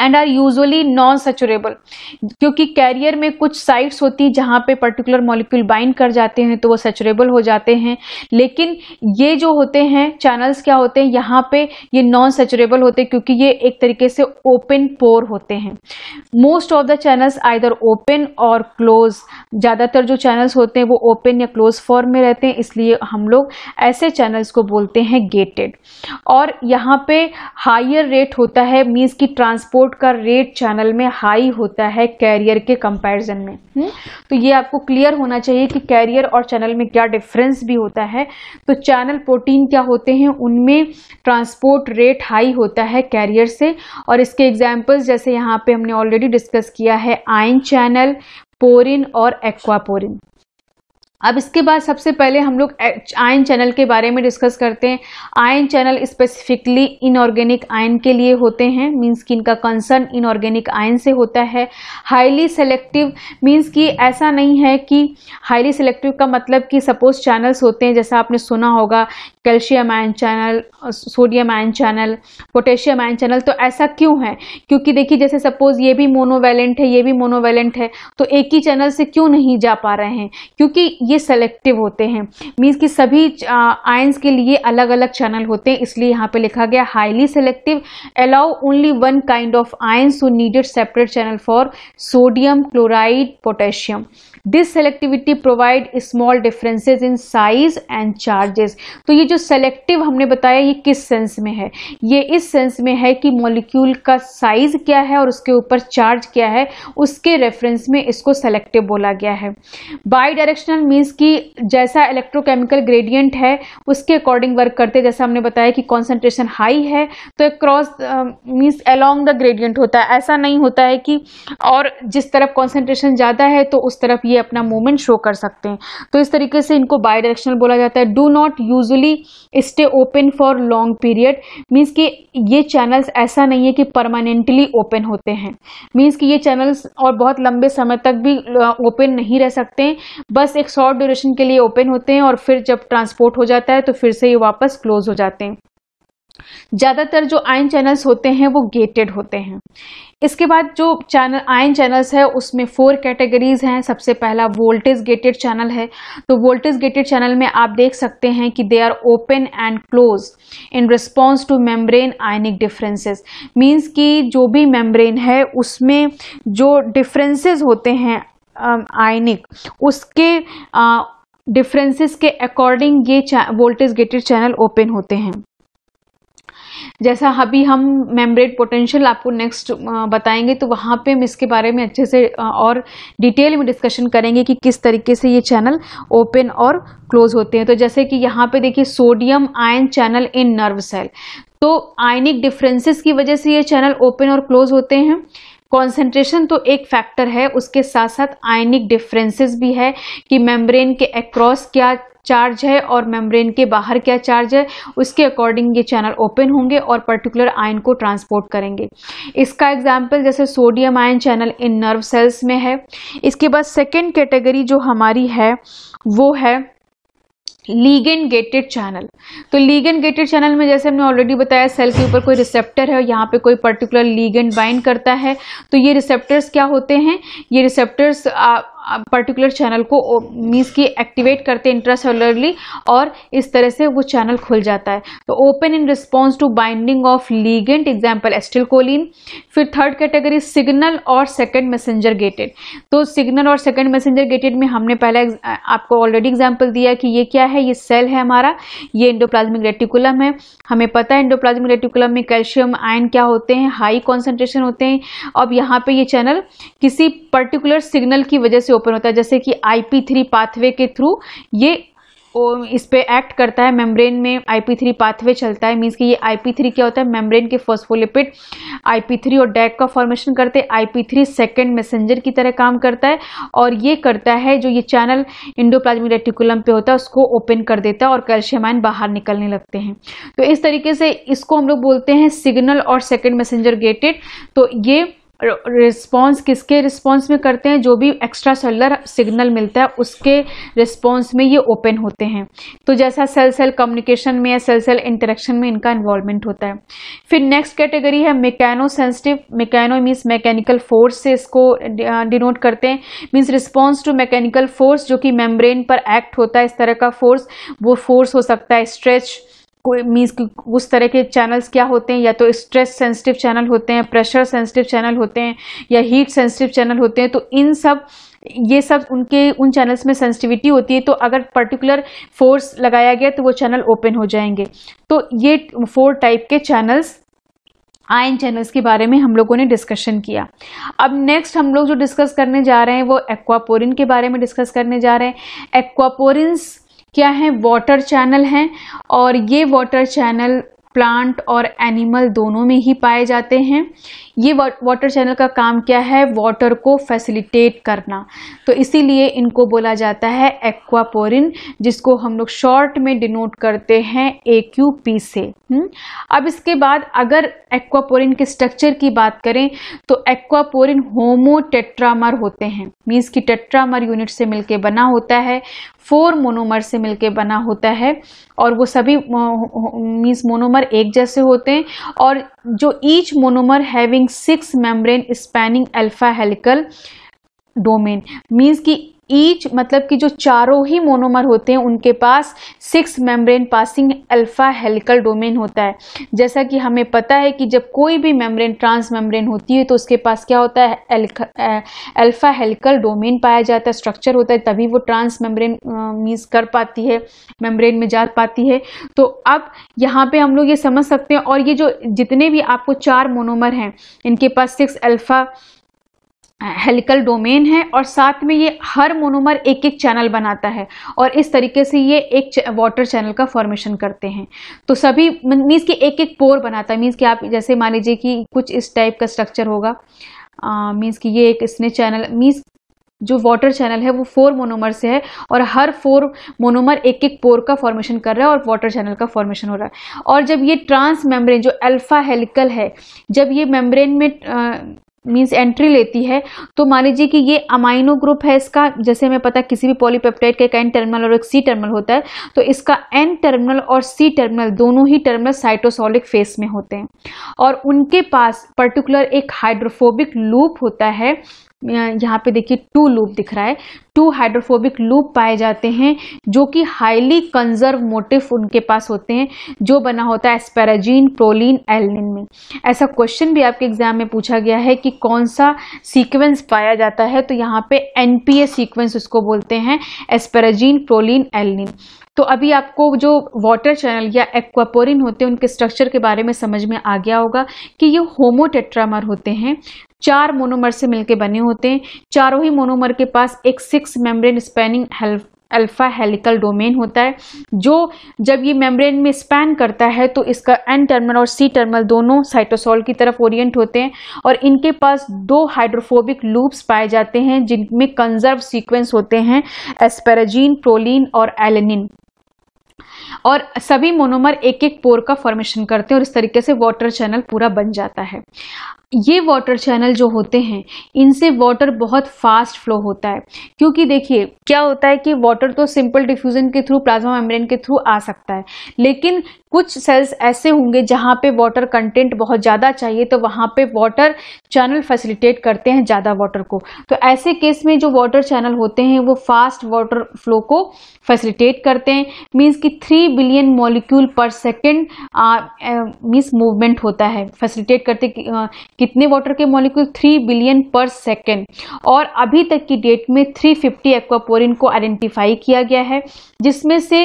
and are usually non saturable क्योंकि कैरियर में कुछ साइट्स होती हैं जहाँ पे पर्टिकुलर मॉलिक्यूल बाइंड कर जाते हैं तो वो सेचुरेबल हो जाते हैं लेकिन ये जो होते हैं चैनल्स क्या होते हैं यहाँ पे ये नॉन सेचुरेबल होते हैं क्योंकि ये एक तरीके से ओपन पोर होते हैं most of the channels either open और क्लोज ज़्यादातर जो चैनल्स होते हैं वो ओपन या क्लोज फॉर्म में रहते हैं इसलिए हम लोग ऐसे चैनल्स को बोलते हैं गेटेड और यहाँ पे हायर रेट होता है मीन्स की ट्रांसपोर्ट ट्रांसपोर्ट का रेट चैनल में हाई होता है कैरियर के कंपैरिजन में हुँ? हम्म? तो ये आपको क्लियर होना चाहिए कि कैरियर और चैनल में क्या डिफरेंस भी होता है तो चैनल प्रोटीन क्या होते हैं उनमें ट्रांसपोर्ट रेट हाई होता है कैरियर से और इसके एग्जाम्पल्स जैसे यहाँ पे हमने ऑलरेडी डिस्कस किया है आयन चैनल पोरिन और एक्वापोरिन अब इसके बाद सबसे पहले हम लोग आयन चैनल के बारे में डिस्कस करते हैं ion channel specifically inorganic ion के लिए होते हैं मींस कि इनका कंसर्न इनऑर्गेनिक आयन से होता है हाईली सेलेक्टिव मींस कि ऐसा नहीं है कि हाईली सेलेक्टिव का मतलब कि सपोज चैनल्स होते हैं जैसा आपने सुना होगा calcium ion channel sodium ion channel potassium ion channel तो ऐसा क्यों है क्योंकि देखिए जैसे सपोज ये भी मोनोवेलेंट है ये भी मोनोवेलेंट है तो एक ही चैनल से क्यों नहीं जा पा रहे हैं क्योंकि ये ये सेलेक्टिव होते हैं मीन्स कि सभी आयंस के लिए अलग अलग चैनल होते हैं इसलिए यहाँ पे लिखा गया highly selective allow only one kind of ions so needed separate channel for sodium chloride potassium this selectivity provide small differences in size and charges तो ये जो सेलेक्टिव हमने बताया ये किस सेंस में है ये इस सेंस में है कि मॉलिक्यूल का साइज क्या है और उसके ऊपर चार्ज क्या है उसके रेफरेंस में इसको सेलेक्टिव बोला गया है बाई डायरेक्शनल मीन्स कि जैसा इलेक्ट्रोकेमिकल ग्रेडियंट है उसके अकॉर्डिंग वर्क करते हैं जैसा हमने बताया कि कॉन्सेंट्रेशन हाई है तो एक cross means along the gradient होता है ऐसा नहीं होता है कि और जिस तरफ कॉन्सेंट्रेशन ज़्यादा है तो उस तरफ ये अपना मूवमेंट शो कर सकते हैं तो इस तरीके से इनको बाई डायरेक्शनल बोला जाता है do not usually stay open for long period means कि ये चैनल्स ऐसा नहीं है कि परमानेंटली ओपन होते हैं मीन्स कि ये चैनल्स और बहुत लंबे समय तक भी ओपन uh, नहीं रह सकते बस एक शॉर्ट ड्यूरेशन के लिए ओपन होते हैं और फिर जब ट्रांसपोर्ट हो जाता है तो फिर से ये वापस क्लोज हो जाते हैं ज़्यादातर जो आयन चैनल्स होते हैं वो गेटेड होते हैं इसके बाद जो चैनल आयन चैनल्स है उसमें फोर कैटेगरीज हैं सबसे पहला वोल्टेज गेटेड चैनल है तो वोल्टेज गेटेड चैनल में आप देख सकते हैं कि they are open and close in response to membrane ionic differences means कि जो भी मेम्ब्रेन है उसमें जो डिफरेंसेस होते हैं आयनिक um, उसके डिफरेंसेस uh, के अकॉर्डिंग ये वोल्टेज गेटेड चैनल ओपन होते हैं जैसा अभी हम मेम्ब्रेन पोटेंशियल आपको नेक्स्ट uh, बताएंगे तो वहाँ पे हम इसके बारे में अच्छे से uh, और डिटेल में डिस्कशन करेंगे कि किस तरीके से ये चैनल ओपन और क्लोज होते हैं तो जैसे कि यहाँ पे देखिए sodium ion channel in nerve cell तो आयनिक डिफरेंसेस की वजह से ये चैनल ओपन और क्लोज होते हैं कॉन्सेंट्रेशन तो एक फैक्टर है उसके साथ साथ आयनिक डिफरेंसेस भी है कि मेम्ब्रेन के अक्रॉस क्या चार्ज है और मेम्ब्रेन के बाहर क्या चार्ज है उसके अकॉर्डिंग ये चैनल ओपन होंगे और पर्टिकुलर आयन को ट्रांसपोर्ट करेंगे इसका एग्जाम्पल जैसे sodium ion channel in nerve cells में है इसके बाद सेकेंड कैटेगरी जो हमारी है वो है लीगन गेटेड चैनल तो लीगन गेटेड चैनल में जैसे हमने ऑलरेडी बताया सेल के ऊपर कोई रिसेप्टर है यहाँ पे कोई पर्टिकुलर लीगन बाइंड करता है तो ये रिसेप्टर्स क्या होते हैं ये रिसेप्टर्स पर्टिकुलर चैनल को मीन्स की एक्टिवेट करते हैं इंट्रासेलुलरली और इस तरह से वो चैनल खुल जाता है तो open in response to binding of ligand example choline फिर थर्ड कैटेगरी सिग्नल और सेकेंड मैसेंजर गेटेड तो सिग्नल और सेकेंड मैसेंजर गेटेड में हमने पहला आपको ऑलरेडी एग्जाम्पल दिया कि ये क्या है ये सेल है हमारा ये इंडोप्लाज्मिक रेटिकुलम है हमें पता है इंडोप्लाज्मिक रेटिकुलम में कैल्शियम आयन क्या होते हैं हाई कॉन्सेंट्रेशन होते हैं अब यहाँ पर ये चैनल किसी पर्टिकुलर सिग्नल की वजह से ओपन होता है जैसे कि आई थ्री पाथवे के थ्रू ये इस पर एक्ट करता है मेम्ब्रेन में आई थ्री पाथवे चलता है मीन्स कि ये आई थ्री क्या होता है मेम्ब्रेन के फॉस्फोलिपिड आई थ्री और डैक का फॉर्मेशन करते हैं आई थ्री सेकेंड मैसेंजर की तरह काम करता है और ये करता है जो ये चैनल इंडोप्लाज्मिक रेटिकुलम पे होता है उसको ओपन कर देता है और कैल्शियम आयन बाहर निकलने लगते हैं तो इस तरीके से इसको हम लोग बोलते हैं सिग्नल और सेकेंड मैसेंजर गेटेड तो ये रिस्पॉन्स किसके रिस्पॉन्स में करते हैं जो भी एक्स्ट्रा सेलर सिग्नल मिलता है उसके रिस्पॉन्स में ये ओपन होते हैं तो जैसा सेल सेल कम्युनिकेशन में या सेल सेल इंटरेक्शन में इनका इन्वॉल्वमेंट होता है फिर नेक्स्ट कैटेगरी है mechano sensitive mechano means mechanical force से इसको डिनोट करते हैं means response to mechanical force जो कि मेम्ब्रेन पर एक्ट होता है इस तरह का फोर्स वो फोर्स हो सकता है स्ट्रेच कोई मीन्स उस तरह के चैनल्स क्या होते हैं या तो स्ट्रेस सेंसिटिव चैनल होते हैं प्रेशर सेंसिटिव चैनल होते हैं या हीट सेंसिटिव चैनल होते हैं तो इन सब ये सब उनके उन चैनल्स में सेंसिटिविटी होती है तो अगर पर्टिकुलर फोर्स लगाया गया तो वो चैनल ओपन हो जाएंगे तो ये फोर टाइप के चैनल्स आयन चैनल्स के बारे में हम लोगों ने डिस्कशन किया अब नेक्स्ट हम लोग जो डिस्कस करने जा रहे हैं वो एक्वापोरिन के बारे में डिस्कस करने जा रहे हैं एक्वापोरिन्स क्या है वाटर चैनल हैं और ये वाटर चैनल प्लांट और एनिमल दोनों में ही पाए जाते हैं ये वाटर चैनल का काम क्या है वाटर को फैसिलिटेट करना तो इसीलिए इनको बोला जाता है एक्वापोरिन जिसको हम लोग शॉर्ट में डिनोट करते हैं ए क्यू पी से हम्म? अब इसके बाद अगर एक्वापोरिन के स्ट्रक्चर की बात करें तो एक्वापोरिन होमोटेट्रामर होते हैं मीन्स की टेट्रामर यूनिट से मिलकर बना होता है फोर मोनोमर से मिलकर बना होता है और वो सभी मीन्स मोनोमर एक जैसे होते हैं और जो each monomer having six membrane spanning alpha helical domain means कि ईच मतलब कि जो चारों ही मोनोमर होते हैं उनके पास six membrane passing alpha helical domain होता है जैसा कि हमें पता है कि जब कोई भी मेम्ब्रेन ट्रांस मेम्ब्रेन होती है तो उसके पास क्या होता है अल्फा हेलिकल डोमेन पाया जाता है स्ट्रक्चर होता है तभी वो ट्रांस मेम्ब्रेन मीन्स कर पाती है मेम्ब्रेन में जा पाती है तो अब यहाँ पर हम लोग ये समझ सकते हैं और ये जो जितने भी आपको चार मोनोमर हैं इनके पास सिक्स अल्फा हेलिकल डोमेन है और साथ में ये हर मोनोमर एक एक चैनल बनाता है और इस तरीके से ये एक वाटर चैनल का फॉर्मेशन करते हैं तो सभी मीन्स कि एक एक पोर बनाता है मीन्स कि आप जैसे मान लीजिए कि कुछ इस टाइप का स्ट्रक्चर होगा मीन्स कि ये एक इसने चैनल मीन्स जो वाटर चैनल है वो फोर मोनोमर से है और हर फोर मोनोमर एक एक पोर का फॉर्मेशन कर रहा है और वाटर चैनल का फॉर्मेशन हो रहा है और जब ये ट्रांस मेम्ब्रेन जो अल्फा हेलिकल है जब ये मेम्ब्रेन में मीन्स एंट्री लेती है तो मान लीजिए कि ये अमाइनो ग्रुप है इसका जैसे हमें पता है किसी भी पॉलीपेप्टाइड का एक एन टर्मिनल और एक सी टर्मिनल होता है तो इसका एन टर्मिनल और सी टर्मिनल दोनों ही टर्मिनल साइटोसोलिक फेस में होते हैं और उनके पास पर्टिकुलर एक हाइड्रोफोबिक लूप होता है यहाँ पे देखिए टू लूप दिख रहा है टू हाइड्रोफोबिक लूप पाए जाते हैं जो कि हाईली कंजर्व मोटिव उनके पास होते हैं जो बना होता है एस्पेराजीन प्रोलिन एलिन में ऐसा क्वेश्चन भी आपके एग्जाम में पूछा गया है कि कौन सा सीक्वेंस पाया जाता है तो यहाँ पे एनपीए सीक्वेंस उसको बोलते हैं एस्पेराजीन प्रोलिन एलिन तो अभी आपको जो वाटर चैनल या एक्वापोरिन होते हैं उनके स्ट्रक्चर के बारे में समझ में आ गया होगा कि ये होमोटेट्रामर होते हैं चार मोनोमर से मिलकर बने होते हैं चारों ही मोनोमर के पास एक six membrane spanning half alpha helical domain होता है जो जब ये मेम्ब्रेन में स्पैन करता है तो इसका एन टर्मिनल और सी टर्मिनल दोनों साइटोसोल की तरफ ओरिएंट होते हैं और इनके पास दो हाइड्रोफोबिक लूप्स पाए जाते हैं जिनमें कंजर्व सीक्वेंस होते हैं एस्पेराजीन प्रोलिन और एलेनिन और सभी मोनोमर एक एक पोर का फॉर्मेशन करते हैं और इस तरीके से वाटर चैनल पूरा बन जाता है ये वाटर चैनल जो होते हैं इनसे वाटर बहुत फास्ट फ्लो होता है क्योंकि देखिए क्या होता है कि वाटर तो सिंपल डिफ्यूज़न के थ्रू प्लाज्मा मेम्ब्रेन के थ्रू आ सकता है लेकिन कुछ सेल्स ऐसे होंगे जहाँ पे वाटर कंटेंट बहुत ज़्यादा चाहिए तो वहाँ पे वाटर चैनल फैसिलिटेट करते हैं ज़्यादा वाटर को तो ऐसे केस में जो वाटर चैनल होते हैं वो फास्ट वाटर फ्लो को फैसिलिटेट करते हैं मीन्स कि three billion molecule per second means movement होता है फैसिलिटेट करते कि, कि कितने वाटर के molecule three billion per second और अभी तक की डेट में 350 फिफ्टी एक्वापोरिन को आइडेंटिफाई किया गया है जिसमें से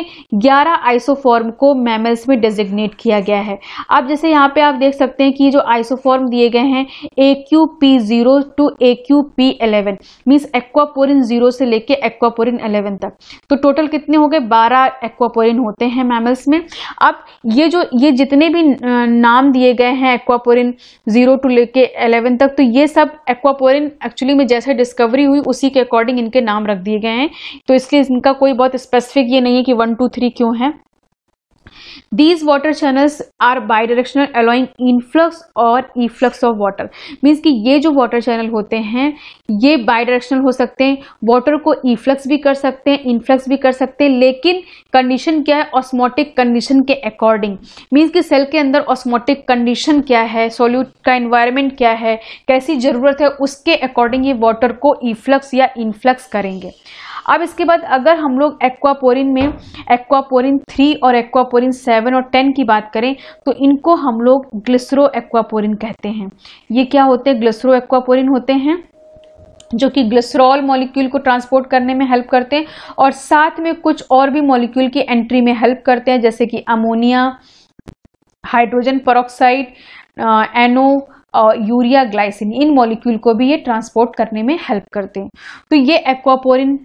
11 आइसोफॉर्म को मैमल्स में डेजिग्नेट किया गया है अब जैसे यहाँ पे आप देख सकते हैं कि जो आइसोफॉर्म दिए गए हैं A Q P zero to A Q P eleven means aquaporin zero से लेके एक्वापोरिन एलेवन तक तो टोटल कितने हो गए बारह एक्वापोरिन होते हैं मैमल्स में अब ये जो ये जितने भी नाम दिए गए हैं एक्वापोरिन जीरो टू ले के एलेवन तक तो ये सब एक्वापोरिन एक्चुअली में जैसे डिस्कवरी हुई उसी के अकॉर्डिंग इनके नाम रख दिए गए हैं तो इसलिए इनका कोई बहुत स्पेसिफिक ये नहीं है कि वन टू थ्री क्यों है these water channels are bidirectional allowing influx or efflux of water means कि ये जो water channel होते हैं ये bidirectional हो सकते हैं water को efflux भी कर सकते हैं influx भी कर सकते हैं लेकिन condition क्या है osmotic condition के according means कि cell के अंदर osmotic condition क्या है solute का environment क्या है कैसी ज़रूरत है उसके according ये water को efflux या influx करेंगे अब इसके बाद अगर हम लोग एक्वापोरिन में एक्वापोरिन थ्री और एक्वापोरिन सेवन और टेन की बात करें तो इनको हम लोग ग्लिसरो एक्वापोरिन कहते हैं ये क्या होते हैं ग्लिसरो एक्वापोरिन होते हैं जो कि ग्लिसरॉल मॉलिक्यूल को ट्रांसपोर्ट करने में हेल्प करते हैं और साथ में कुछ और भी मॉलिक्यूल की एंट्री में हेल्प करते हैं जैसे कि अमोनिया हाइड्रोजन परोक्साइड एनो और यूरिया ग्लाइसिन इन मॉलिक्यूल को भी ये ट्रांसपोर्ट करने में हेल्प करते हैं तो ये एक्वापोरिन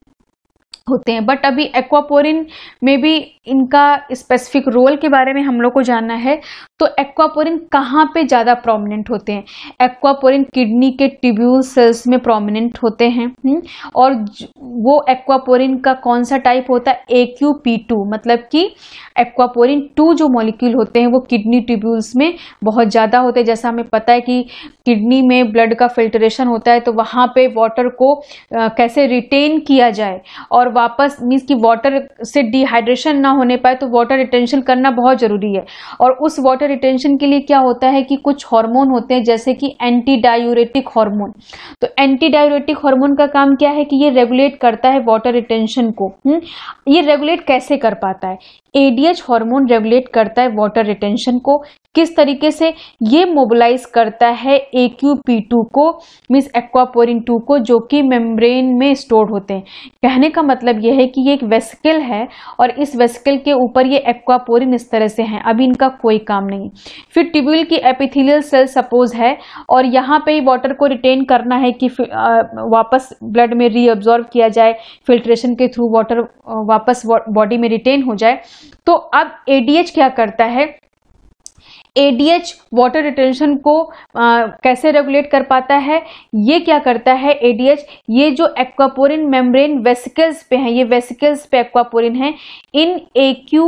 होते हैं बट अभी एक्वापोरिन में भी इनका स्पेसिफिक रोल के बारे में हम लोग को जानना है तो एक्वापोरिन कहाँ पे ज़्यादा प्रोमिनेंट होते हैं एक्वापोरिन किडनी के ट्यूब्यूल सेल्स में प्रोमिनेंट होते हैं हम्म। और वो एक्वापोरिन का कौन सा टाइप होता है ए क्यू पी टू मतलब कि एक्वापोरिन टू जो मॉलिक्यूल होते हैं वो किडनी ट्यूब्यूल्स में बहुत ज़्यादा होते हैं जैसा हमें पता है कि किडनी में ब्लड का फिल्ट्रेशन होता है तो वहाँ पर वाटर को आ, कैसे रिटेन किया जाए और वापस मीन्स कि वाटर से डिहाइड्रेशन ना होने पाए तो वाटर रिटेंशन करना बहुत ज़रूरी है और उस वाटर रिटेंशन के लिए क्या होता है कि कुछ हार्मोन होते हैं जैसे कि एंटी डायूरेटिक हार्मोन तो एंटी डायूरेटिक हार्मोन का काम क्या है कि ये रेगुलेट करता है वाटर रिटेंशन को हुँ? हम्म? ये रेगुलेट कैसे कर पाता है एडीएच हार्मोन रेगुलेट करता है वाटर रिटेंशन को किस तरीके से ये मोबिलाइज करता है ए क्यू पी टू को मीन्स एक्वापोरिन टू को जो कि मेम्ब्रेन में स्टोर होते हैं कहने का मतलब यह है कि ये एक वेस्किल है और इस वेस्किल के ऊपर ये एक्वापोरिन इस तरह से हैं अभी इनका कोई काम नहीं फिर ट्यूब्यूल की एपिथेलियल सेल सपोज है और यहाँ पे वाटर को रिटेन करना है कि वापस ब्लड में रीअब्जॉर्व किया जाए फिल्ट्रेशन के थ्रू वाटर वापस बॉडी में रिटेन हो जाए तो अब ए क्या करता है एडीएच वाटर रिटेंशन को आ, कैसे रेगुलेट कर पाता है ये क्या करता है एडीएच ये जो एक्वापोरिन मेम्ब्रेन वेसिकल्स पे हैं ये वेसिकल्स पे एक्वापोरिन है इन एक्यू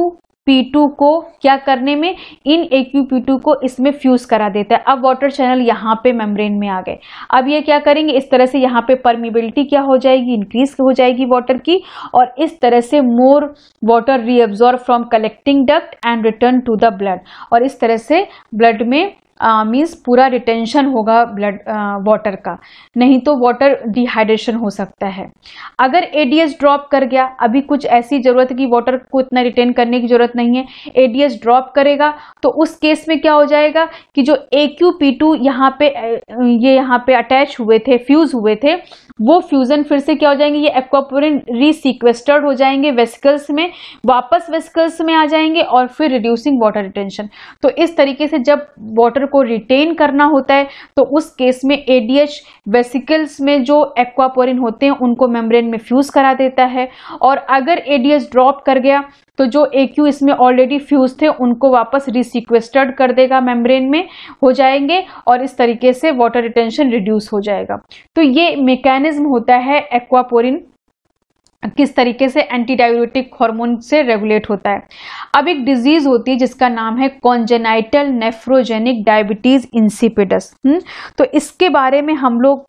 P2 को क्या करने में इन AQP2 को इसमें फ्यूज करा देता है अब वाटर चैनल यहाँ पे मेम्ब्रेन में आ गए अब ये क्या करेंगे इस तरह से यहाँ पे परमिबिलिटी क्या हो जाएगी इंक्रीज हो जाएगी वाटर की और इस तरह से more water reabsorb from collecting duct and return to the blood और इस तरह से ब्लड में मीन्स पूरा रिटेंशन होगा ब्लड वाटर का नहीं तो वाटर डिहाइड्रेशन हो सकता है अगर एडीएस ड्रॉप कर गया अभी कुछ ऐसी ज़रूरत है कि वाटर को इतना रिटेन करने की ज़रूरत नहीं है एडीएस ड्रॉप करेगा तो उस केस में क्या हो जाएगा कि जो ए क्यू पी टू यहाँ पे ये यहाँ पे अटैच हुए थे फ्यूज़ हुए थे वो फ्यूजन फिर से क्या हो जाएंगे ये एक्वापोरिन रिसिक्वेस्टर्ड हो जाएंगे वेसिकल्स में वापस वेसिकल्स में आ जाएंगे और फिर रिड्यूसिंग वाटर रिटेंशन तो इस तरीके से जब वाटर को रिटेन करना होता है तो उस केस में एडीएच वेसिकल्स में जो एक्वापोरिन होते हैं उनको मेम्ब्रेन में फ्यूज करा देता है और अगर एडीएच ड्रॉप कर गया तो जो ए क्यू इसमें ऑलरेडी फ्यूज थे उनको वापस रिसिक्वेस्टर्ड कर देगा मेम्ब्रेन में हो जाएंगे और इस तरीके से वाटर रिटेंशन रिड्यूस हो जाएगा तो ये मेकेनिज्म होता है एक्वापोरिन किस तरीके से एंटीडायोरेटिक हार्मोन से रेगुलेट होता है अब एक डिजीज होती है जिसका नाम है कॉन्जेनाइटल नेफ्रोजेनिक डायबिटीज इंसिपिडस तो इसके बारे में हम लोग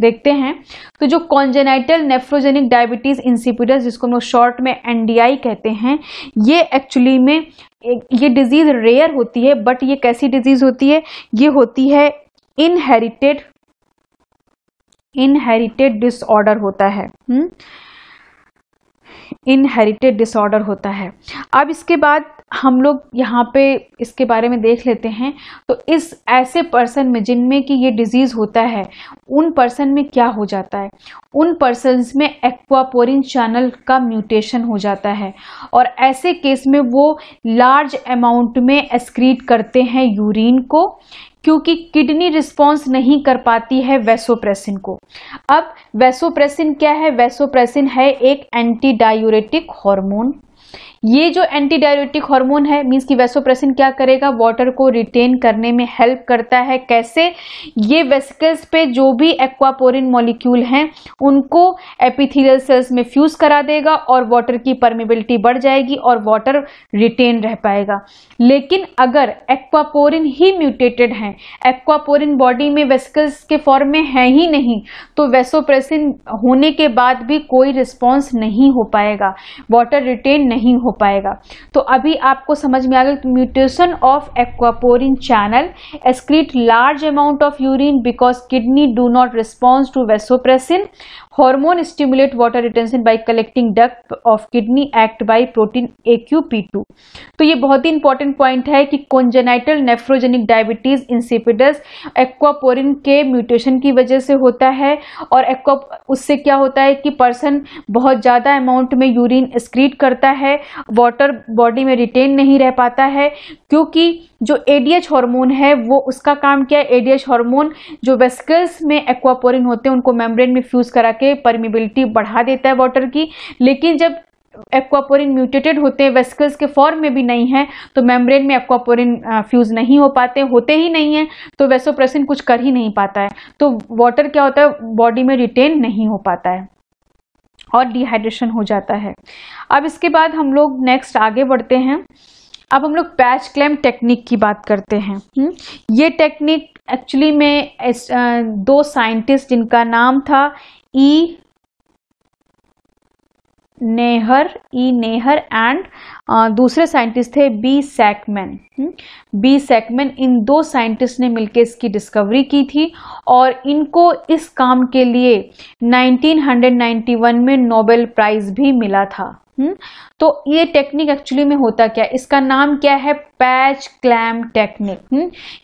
देखते हैं तो जो कॉन्जेनाइटल नेफ्रोजेनिक डायबिटीज़ इंसिपिडस जिसको हम लोग शॉर्ट में एनडीआई कहते हैं ये एक्चुअली में ये डिज़ीज़ रेयर होती है बट ये कैसी डिजीज़ होती है ये होती है इनहेरिटेड इनहेरिटेड डिसऑर्डर होता है हुँ? इनहेरिटेड डिसऑर्डर होता है अब इसके बाद हम लोग यहाँ पे इसके बारे में देख लेते हैं तो इस ऐसे पर्सन में जिनमें कि ये डिजीज़ होता है उन पर्सन में क्या हो जाता है उन पर्सनस में एक्वापोरिन चैनल का म्यूटेशन हो जाता है और ऐसे केस में वो लार्ज अमाउंट में एस्क्रीट करते हैं यूरिन को क्योंकि किडनी रिस्पॉन्स नहीं कर पाती है वेसोप्रेसिन को अब वेसोप्रेसिन क्या है वेसोप्रेसिन है एक एंटी डायूरेटिक हॉर्मोन ये जो एंटी डायरेटिक हॉर्मोन है मीन्स कि वेसोप्रेसिन क्या करेगा वाटर को रिटेन करने में हेल्प करता है कैसे ये वेसिकल्स पे जो भी एक्वापोरिन मॉलिक्यूल हैं उनको एपिथीलियल सेल्स में फ्यूज करा देगा और वाटर की परमेबिलिटी बढ़ जाएगी और वाटर रिटेन रह पाएगा लेकिन अगर एक्वापोरिन ही म्यूटेटेड हैं एक्वापोरिन बॉडी में वेसिकल्स के फॉर्म में है ही नहीं तो वेसोप्रेसिन होने के बाद भी कोई रिस्पॉन्स नहीं हो पाएगा वाटर रिटेन नहीं हो पाएगा तो अभी आपको समझ में आ गया mutation of aquaporin channel excrete large amount of urine because kidney do not response to vasopressin hormone stimulate water retention by collecting duct of kidney act by protein AQP2 तो ये बहुत ही इंपॉर्टेंट पॉइंट है कि congenital nephrogenic diabetes insipidus aquaporin के म्यूटेशन की वजह से होता है और एक्वा उससे क्या होता है कि पर्सन बहुत ज़्यादा अमाउंट में यूरिन स्क्रीट करता है वाटर बॉडी में रिटेन नहीं रह पाता है क्योंकि जो एडीएच हार्मोन है वो उसका काम क्या है एडीएच हार्मोन जो वेस्कल्स में एक्वापोरिन होते हैं उनको मेम्ब्रेन में फ्यूज़ करा के परमिबिलिटी बढ़ा देता है वाटर की लेकिन जब एक्वापोरिन म्यूटेटेड होते हैं वेस्कल्स के फॉर्म में भी नहीं है तो मेम्ब्रेन में एक्वापोरिन फ्यूज नहीं हो पाते होते ही नहीं है तो वेसोप्रेसिन कुछ कर ही नहीं पाता है तो वाटर क्या होता है बॉडी में रिटेन नहीं हो पाता है और डिहाइड्रेशन हो जाता है अब इसके बाद हम लोग नेक्स्ट आगे बढ़ते हैं अब हम लोग पैच क्लैम टेक्निक की बात करते हैं हम्म, ये टेक्निक एक्चुअली में दो साइंटिस्ट जिनका नाम था E e Neher E Neher and दूसरे साइंटिस्ट थे बी सैकमैन हम्म, बी सैकमैन इन दो साइंटिस्ट ने मिलकर इसकी डिस्कवरी की थी और इनको इस काम के लिए 1991 में नोबेल प्राइज़ भी मिला था हुँ? हम्म, तो ये टेक्निक एक्चुअली में होता क्या है इसका नाम क्या है patch clamp technique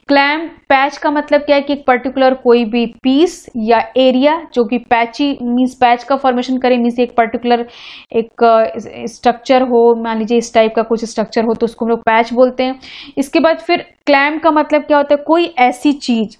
clamp patch का मतलब क्या है कि एक पर्टिकुलर कोई भी पीस या एरिया जो कि पैची मीन्स पैच का फॉर्मेशन करे मीन्स एक पर्टिकुलर एक स्ट्रक्चर uh, हो मान लीजिए इस टाइप का कुछ स्ट्रक्चर हो तो उसको हम लोग पैच बोलते हैं इसके बाद फिर क्लैम का मतलब क्या होता है कोई ऐसी चीज़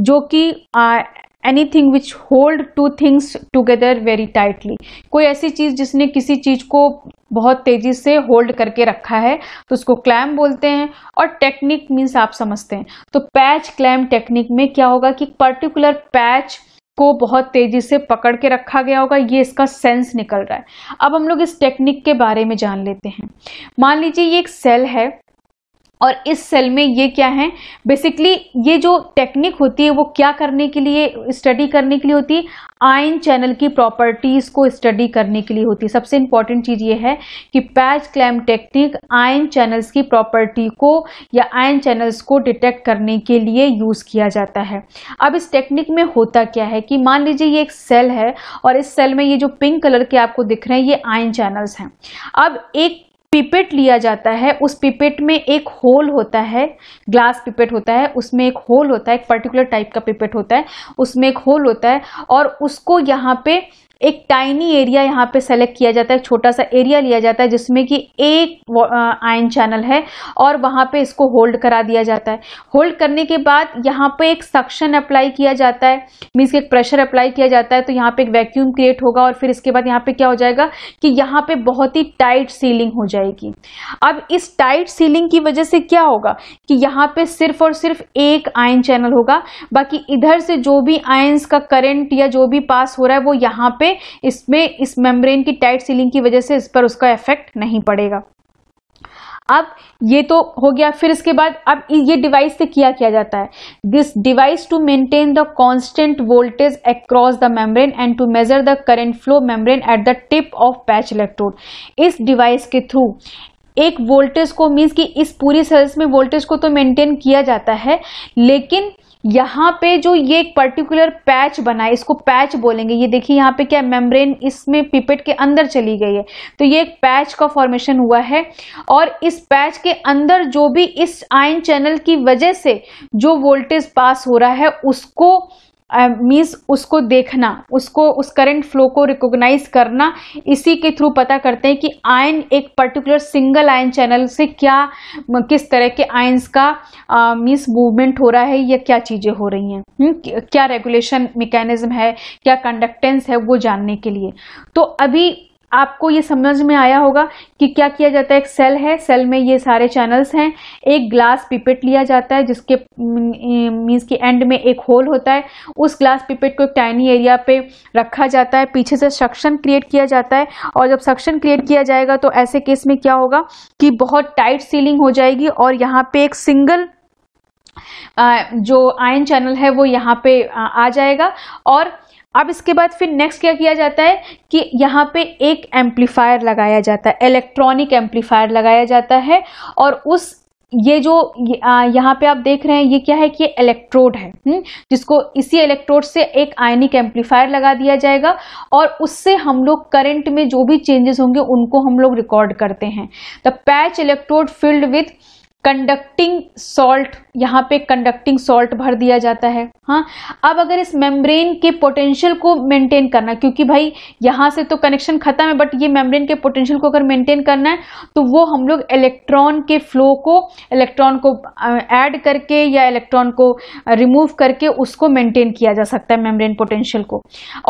जो कि uh, anything which hold two things together very tightly कोई ऐसी चीज जिसने किसी चीज को बहुत तेजी से होल्ड करके रखा है तो उसको क्लैम बोलते हैं और टेक्निक मीन्स आप समझते हैं तो पैच क्लैम टेक्निक में क्या होगा कि पर्टिकुलर पैच को बहुत तेजी से पकड़ के रखा गया होगा ये इसका सेंस निकल रहा है अब हम लोग इस टेक्निक के बारे में जान लेते हैं मान लीजिए ये एक सेल है और इस सेल में ये क्या है बेसिकली ये जो टेक्निक होती है वो क्या करने के लिए स्टडी करने के लिए होती है आयन चैनल की प्रॉपर्टीज़ को स्टडी करने के लिए होती है सबसे इंपॉर्टेंट चीज़ ये है कि patch clamp technique ion channels की प्रॉपर्टी को या आयन चैनल्स को डिटेक्ट करने के लिए यूज़ किया जाता है अब इस टेक्निक में होता क्या है कि मान लीजिए ये एक सेल है और इस सेल में ये जो पिंक कलर के आपको दिख रहे हैं ये आयन चैनल्स हैं अब एक पिपेट लिया जाता है उस पिपेट में एक होल होता है ग्लास पिपेट होता है उसमें एक होल होता है एक पर्टिकुलर टाइप का पिपेट होता है उसमें एक होल होता है और उसको यहाँ पे एक टाइनी एरिया यहाँ पे सेलेक्ट किया जाता है छोटा सा एरिया लिया जाता है जिसमें कि एक आयन चैनल है और वहाँ पे इसको होल्ड करा दिया जाता है होल्ड करने के बाद यहाँ पे एक सक्शन अप्लाई किया जाता है मीन्स एक प्रेशर अप्लाई किया जाता है तो यहाँ पे एक वैक्यूम क्रिएट होगा और फिर इसके बाद यहाँ पे क्या हो जाएगा कि यहाँ पे बहुत ही टाइट सीलिंग हो जाएगी अब इस टाइट सीलिंग की वजह से क्या होगा कि यहाँ पे सिर्फ और सिर्फ एक आयन चैनल होगा बाकी इधर से जो भी आयन्स का करेंट या जो भी पास हो रहा है वो यहाँ पे से इसमें इस मेम्ब्रेन की टाइट सीलिंग की वजह से इस पर उसका इफेक्ट नहीं पड़ेगा अब ये तो हो गया फिर इसके बाद अब ये डिवाइस से किया किया जाता है this device to maintain the constant voltage across the membrane and to measure the current flow membrane at the tip of patch electrode इस डिवाइस के थ्रू एक वोल्टेज को मीन्स कि इस पूरी सेल्स में वोल्टेज को तो मेंटेन किया जाता है लेकिन यहाँ पे जो ये एक पर्टिकुलर पैच बना है इसको पैच बोलेंगे ये देखिए यहाँ पे क्या मेम्ब्रेन इसमें पिपेट के अंदर चली गई है तो ये एक पैच का फॉर्मेशन हुआ है और इस पैच के अंदर जो भी इस आयन चैनल की वजह से जो वोल्टेज पास हो रहा है उसको मीन्स उसको देखना उसको उस करंट फ्लो को रिकॉग्नाइज करना इसी के थ्रू पता करते हैं कि आयन एक पर्टिकुलर सिंगल आयन चैनल से क्या किस तरह के आयन्स का मीन्स मूवमेंट हो रहा है या क्या चीज़ें हो रही हैं क्या रेगुलेशन मेकेनिज्म है क्या कंडक्टेंस है वो जानने के लिए तो अभी आपको ये समझ में आया होगा कि क्या किया जाता है एक सेल है सेल में ये सारे चैनल्स हैं एक ग्लास पिपेट लिया जाता है जिसके मीन्स के एंड में एक होल होता है उस ग्लास पिपेट को एक टाइनी एरिया पे रखा जाता है पीछे से सक्शन क्रिएट किया जाता है और जब सक्शन क्रिएट किया जाएगा तो ऐसे केस में क्या होगा कि बहुत टाइट सीलिंग हो जाएगी और यहाँ पर एक सिंगल जो आयन चैनल है वो यहाँ पे आ जाएगा और अब इसके बाद फिर नेक्स्ट क्या किया जाता है कि यहाँ पे एक एम्पलीफायर लगाया जाता है इलेक्ट्रॉनिक एम्पलीफायर लगाया जाता है और उस ये जो यहाँ पे आप देख रहे हैं ये क्या है कि इलेक्ट्रोड है हुँ? हम्म, जिसको इसी इलेक्ट्रोड से एक आयनिक एम्पलीफायर लगा दिया जाएगा और उससे हम लोग करंट में जो भी चेंजेस होंगे उनको हम लोग रिकॉर्ड करते हैं the patch electrode filled with conducting salt यहाँ पे कंडक्टिंग सॉल्ट भर दिया जाता है हाँ अब अगर इस मेम्ब्रेन के पोटेंशियल को मेंटेन करना क्योंकि भाई यहाँ से तो कनेक्शन खत्म है बट ये मेम्ब्रेन के पोटेंशियल को अगर मेंटेन करना है तो वो हम लोग इलेक्ट्रॉन के फ्लो को इलेक्ट्रॉन को ऐड करके या इलेक्ट्रॉन को रिमूव करके उसको मेंटेन किया जा सकता है मेम्ब्रेन पोटेंशियल को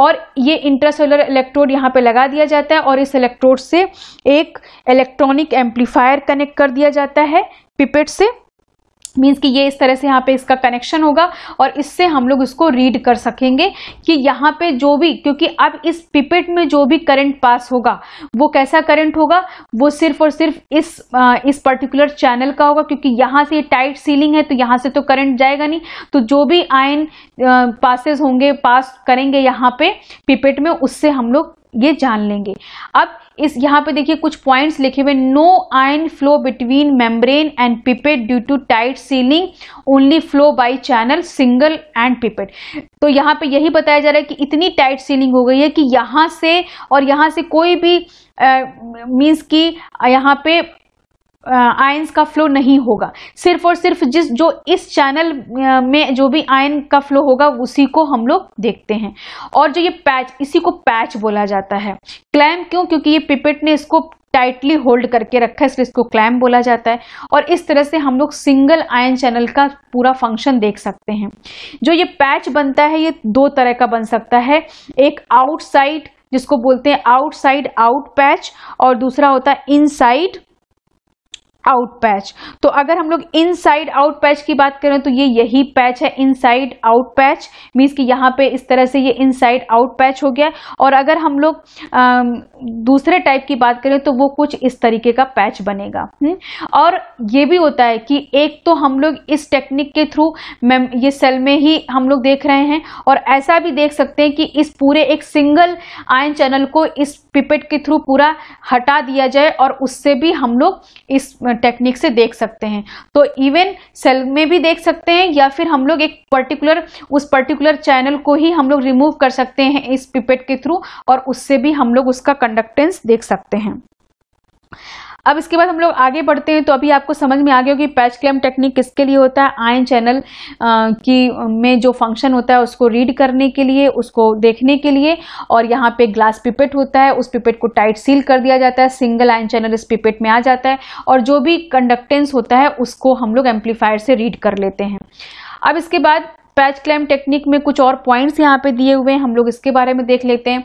और ये इंट्रासेलुलर इलेक्ट्रोड यहाँ पे लगा दिया जाता है और इस इलेक्ट्रोड से एक इलेक्ट्रॉनिक एम्पलीफायर कनेक्ट कर दिया जाता है पिपेट से मीन्स कि ये इस तरह से यहाँ पे इसका कनेक्शन होगा और इससे हम लोग इसको रीड कर सकेंगे कि यहाँ पे जो भी क्योंकि अब इस पिपेट में जो भी करंट पास होगा वो कैसा करंट होगा वो सिर्फ और सिर्फ इस आ, इस पर्टिकुलर चैनल का होगा क्योंकि यहाँ से टाइट सीलिंग है तो यहाँ से तो करंट जाएगा नहीं तो जो भी आयन पासेज होंगे पास करेंगे यहाँ पे पिपेट में उससे हम लोग ये जान लेंगे अब इस यहाँ पे देखिए कुछ पॉइंट्स लिखे हुए no ion flow between membrane and pipette due to tight sealing only flow by channel single and pipette तो यहाँ पे यही बताया जा रहा है कि इतनी टाइट सीलिंग हो गई है कि यहाँ से और यहाँ से कोई भी मीन्स uh, कि यहाँ पे आयंस का फ्लो नहीं होगा सिर्फ और सिर्फ जिस जो इस चैनल में जो भी आयन का फ्लो होगा उसी को हम लोग देखते हैं और जो ये पैच इसी को पैच बोला जाता है क्लैम क्यों क्योंकि ये पिपेट ने इसको टाइटली होल्ड करके रखा है इसलिए इसको क्लैम बोला जाता है और इस तरह से हम लोग सिंगल आयन चैनल का पूरा फंक्शन देख सकते हैं जो ये पैच बनता है ये दो तरह का बन सकता है एक आउटसाइड जिसको बोलते हैं आउटसाइड आउट पैच और दूसरा होता है इनसाइड आउट पैच तो अगर हम लोग इन साइड आउट पैच की बात करें तो ये यही पैच है inside out patch means कि यहाँ पे इस तरह से ये इन साइड आउट पैच हो गया और अगर हम लोग दूसरे टाइप की बात करें तो वो कुछ इस तरीके का पैच बनेगा हुँ? हम्म? और ये भी होता है कि एक तो हम लोग इस टेक्निक के थ्रू ये सेल में ही हम लोग देख रहे हैं और ऐसा भी देख सकते हैं कि इस पूरे एक सिंगल आयन चैनल को इस पिपेट के थ्रू पूरा हटा दिया जाए और उससे भी हम लोग इस टेक्निक से देख सकते हैं तो इवन सेल में भी देख सकते हैं या फिर हम लोग एक पर्टिकुलर उस पर्टिकुलर चैनल को ही हम लोग रिमूव कर सकते हैं इस पिपेट के थ्रू और उससे भी हम लोग उसका कंडक्टेंस देख सकते हैं अब इसके बाद हम लोग आगे बढ़ते हैं तो अभी आपको समझ में आ गया कि पैच क्लेम टेक्निक किसके लिए होता है आयन चैनल की में जो फंक्शन होता है उसको रीड करने के लिए उसको देखने के लिए और यहाँ पे ग्लास पिपेट होता है उस पिपेट को टाइट सील कर दिया जाता है सिंगल आयन चैनल इस पिपेट में आ जाता है और जो भी कंडक्टेंस होता है उसको हम लोग एम्पलीफायर से रीड कर लेते हैं अब इसके बाद पैच क्लैम टेक्निक में कुछ और पॉइंट्स यहाँ पे दिए हुए हैं हम लोग इसके बारे में देख लेते हैं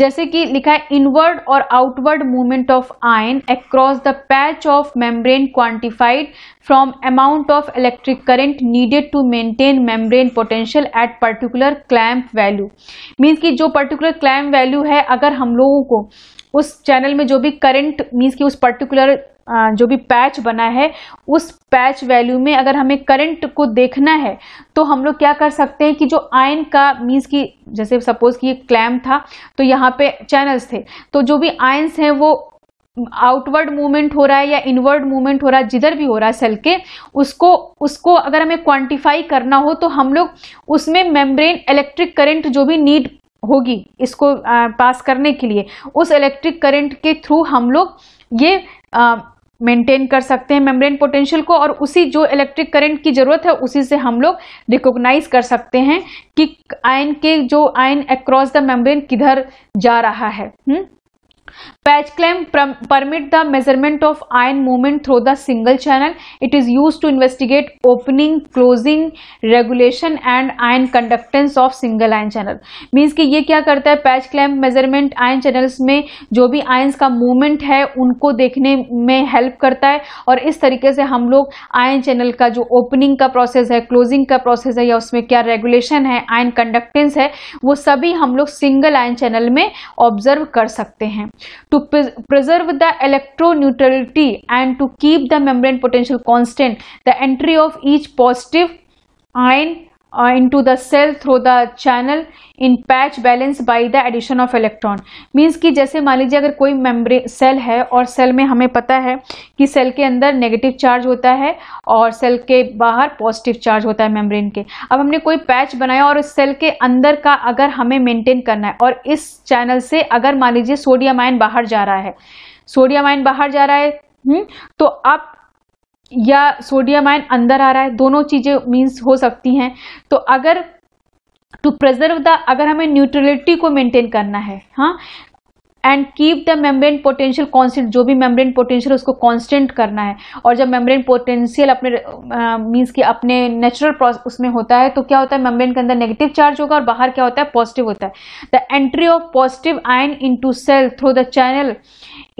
जैसे कि लिखा है इनवर्ड और outward movement of ion across the patch of membrane quantified from amount of electric current needed to maintain membrane potential at particular clamp value means की जो पर्टिकुलर क्लैम्प वैल्यू है अगर हम लोगों को उस चैनल में जो भी करंट मीन्स कि उस पर्टिकुलर जो भी पैच बना है उस पैच वैल्यू में अगर हमें करंट को देखना है तो हम लोग क्या कर सकते हैं कि जो आयन का मीन्स की जैसे सपोज कि ये क्लैम था तो यहाँ पे चैनल्स थे तो जो भी आयन्स हैं वो आउटवर्ड मूवमेंट हो रहा है या इनवर्ड मूवमेंट हो रहा है जिधर भी हो रहा है सेल के उसको उसको अगर हमें क्वांटिफाई करना हो तो हम लोग उसमें मेम्ब्रेन इलेक्ट्रिक करंट जो भी नीड होगी इसको आ, पास करने के लिए उस इलेक्ट्रिक करंट के थ्रू हम लोग ये आ, मेंटेन कर सकते हैं मेम्ब्रेन पोटेंशियल को और उसी जो इलेक्ट्रिक करंट की ज़रूरत है उसी से हम लोग रिकॉग्नाइज कर सकते हैं कि आयन के जो आयन अक्रॉस द मेम्ब्रेन किधर जा रहा है हुँ? Hmm? Patch clamp permit the measurement of ion movement through the single channel it is use to investigate opening closing regulation and ion conductance of single ion channel means कि ये क्या करता है patch clamp measurement ion channels में जो भी आयन्स का मूवमेंट है उनको देखने में हेल्प करता है और इस तरीके से हम लोग आयन चैनल का जो ओपनिंग का प्रोसेस है क्लोजिंग का प्रोसेस है या उसमें क्या रेगुलेशन है आयन कंडक्टेंस है वो सभी हम लोग सिंगल आयन चैनल में ऑब्जर्व कर सकते हैं To preserve the neutrality and to keep the membrane potential constant, the entry of each positive ion uh, into the cell through the channel in patch balance by the addition of electron means कि जैसे मान लीजिए अगर कोई मेम्ब्रेन सेल है और सेल में हमें पता है कि सेल के अंदर नेगेटिव चार्ज होता है और सेल के बाहर पॉजिटिव चार्ज होता है मेम्ब्रेन के अब हमने कोई पैच बनाया और इस सेल के अंदर का अगर हमें मेंटेन करना है और इस चैनल से अगर मान लीजिए सोडियम आयन बाहर जा रहा है सोडियम आयन बाहर जा रहा है हुँ? हम्म, तो आप या सोडियम आयन अंदर आ रहा है दोनों चीज़ें मीन्स हो सकती हैं तो अगर टू प्रिजर्व द अगर हमें न्यूट्रलिटी को मेंटेन करना है हाँ and keep the membrane potential constant जो भी मेम्ब्रेन पोटेंशियल उसको कॉन्स्टेंट करना है और जब मेम्ब्रेन पोटेंशियल अपने uh, कि अपने नेचुरल प्रोसेस उसमें होता है तो क्या होता है मेम्ब्रेन के अंदर नेगेटिव चार्ज होगा और बाहर क्या होता है पॉजिटिव होता है the entry of positive ion into cell through the channel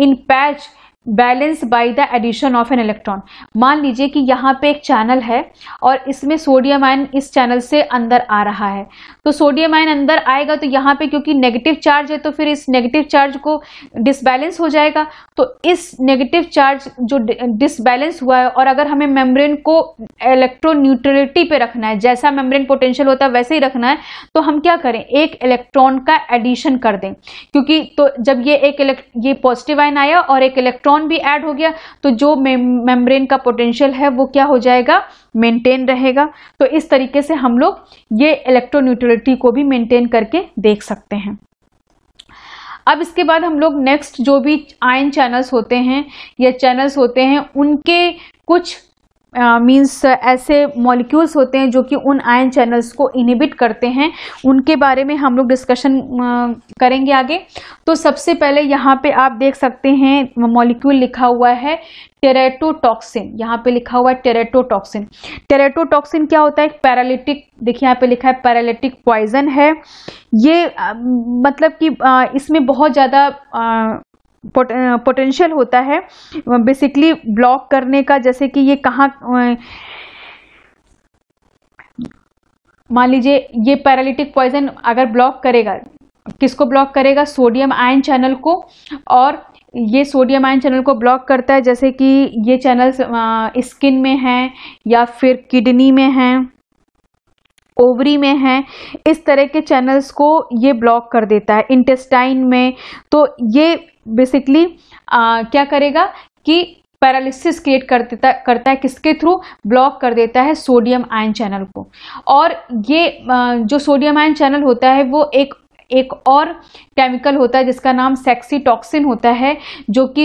in patch balance by the addition of an electron मान लीजिए कि यहाँ पे एक चैनल है और इसमें सोडियम आयन इस चैनल से अंदर आ रहा है तो सोडियम आयन अंदर आएगा तो यहाँ पे क्योंकि नेगेटिव चार्ज है तो फिर इस नेगेटिव चार्ज को डिसबैलेंस हो जाएगा तो इस नेगेटिव चार्ज जो डिसबैलेंस हुआ है और अगर हमें मेम्ब्रेन को इलेक्ट्रोन्यूट्रलिटी पे रखना है जैसा मेम्ब्रेन पोटेंशियल होता है वैसे ही रखना है तो हम क्या करें एक इलेक्ट्रॉन का एडिशन कर दें क्योंकि तो जब ये एक ये पॉजिटिव आयन आया और एक इलेक्ट्रॉन इलेक्ट्रॉन भी ऐड हो गया तो जो मेम्ब्रेन का पोटेंशियल है वो क्या हो जाएगा मेंटेन रहेगा तो इस तरीके से हम लोग ये इलेक्ट्रोन्यूट्रलिटी को भी मेंटेन करके देख सकते हैं अब इसके बाद हम लोग नेक्स्ट जो भी आयन चैनल्स होते हैं या चैनल्स होते हैं उनके कुछ मीन्स uh, ऐसे मॉलिक्यूल्स होते हैं जो कि उन आयन चैनल्स को इनहिबिट करते हैं उनके बारे में हम लोग डिस्कशन uh, करेंगे आगे तो सबसे पहले यहाँ पे आप देख सकते हैं मॉलिक्यूल लिखा हुआ है टेरेटोटॉक्सिन यहाँ पे लिखा हुआ है टेरेटोटॉक्सिन टेरेटोटॉक्सिन क्या होता है पैरालिटिक देखिए यहाँ पे लिखा है पैरालिटिक पॉइजन है ये uh, मतलब कि इसमें बहुत ज़्यादा पोटेंशियल होता है बेसिकली ब्लॉक करने का जैसे कि ये कहाँ मान लीजिए ये पैरालिटिक पॉइजन अगर ब्लॉक करेगा किसको ब्लॉक करेगा सोडियम आयन चैनल को और ये सोडियम आयन चैनल को ब्लॉक करता है जैसे कि ये चैनल स्किन में हैं या फिर किडनी में हैं ओवरी में हैं इस तरह के चैनल्स को ये ब्लॉक कर देता है इंटेस्टाइन में तो ये बेसिकली क्या करेगा कि पैरालिसिस क्रिएट कर देता करता है किसके थ्रू ब्लॉक कर देता है सोडियम आयन चैनल को और ये जो सोडियम आयन चैनल होता है वो एक एक और केमिकल होता है जिसका नाम सेक्सी टॉक्सिन होता है जो कि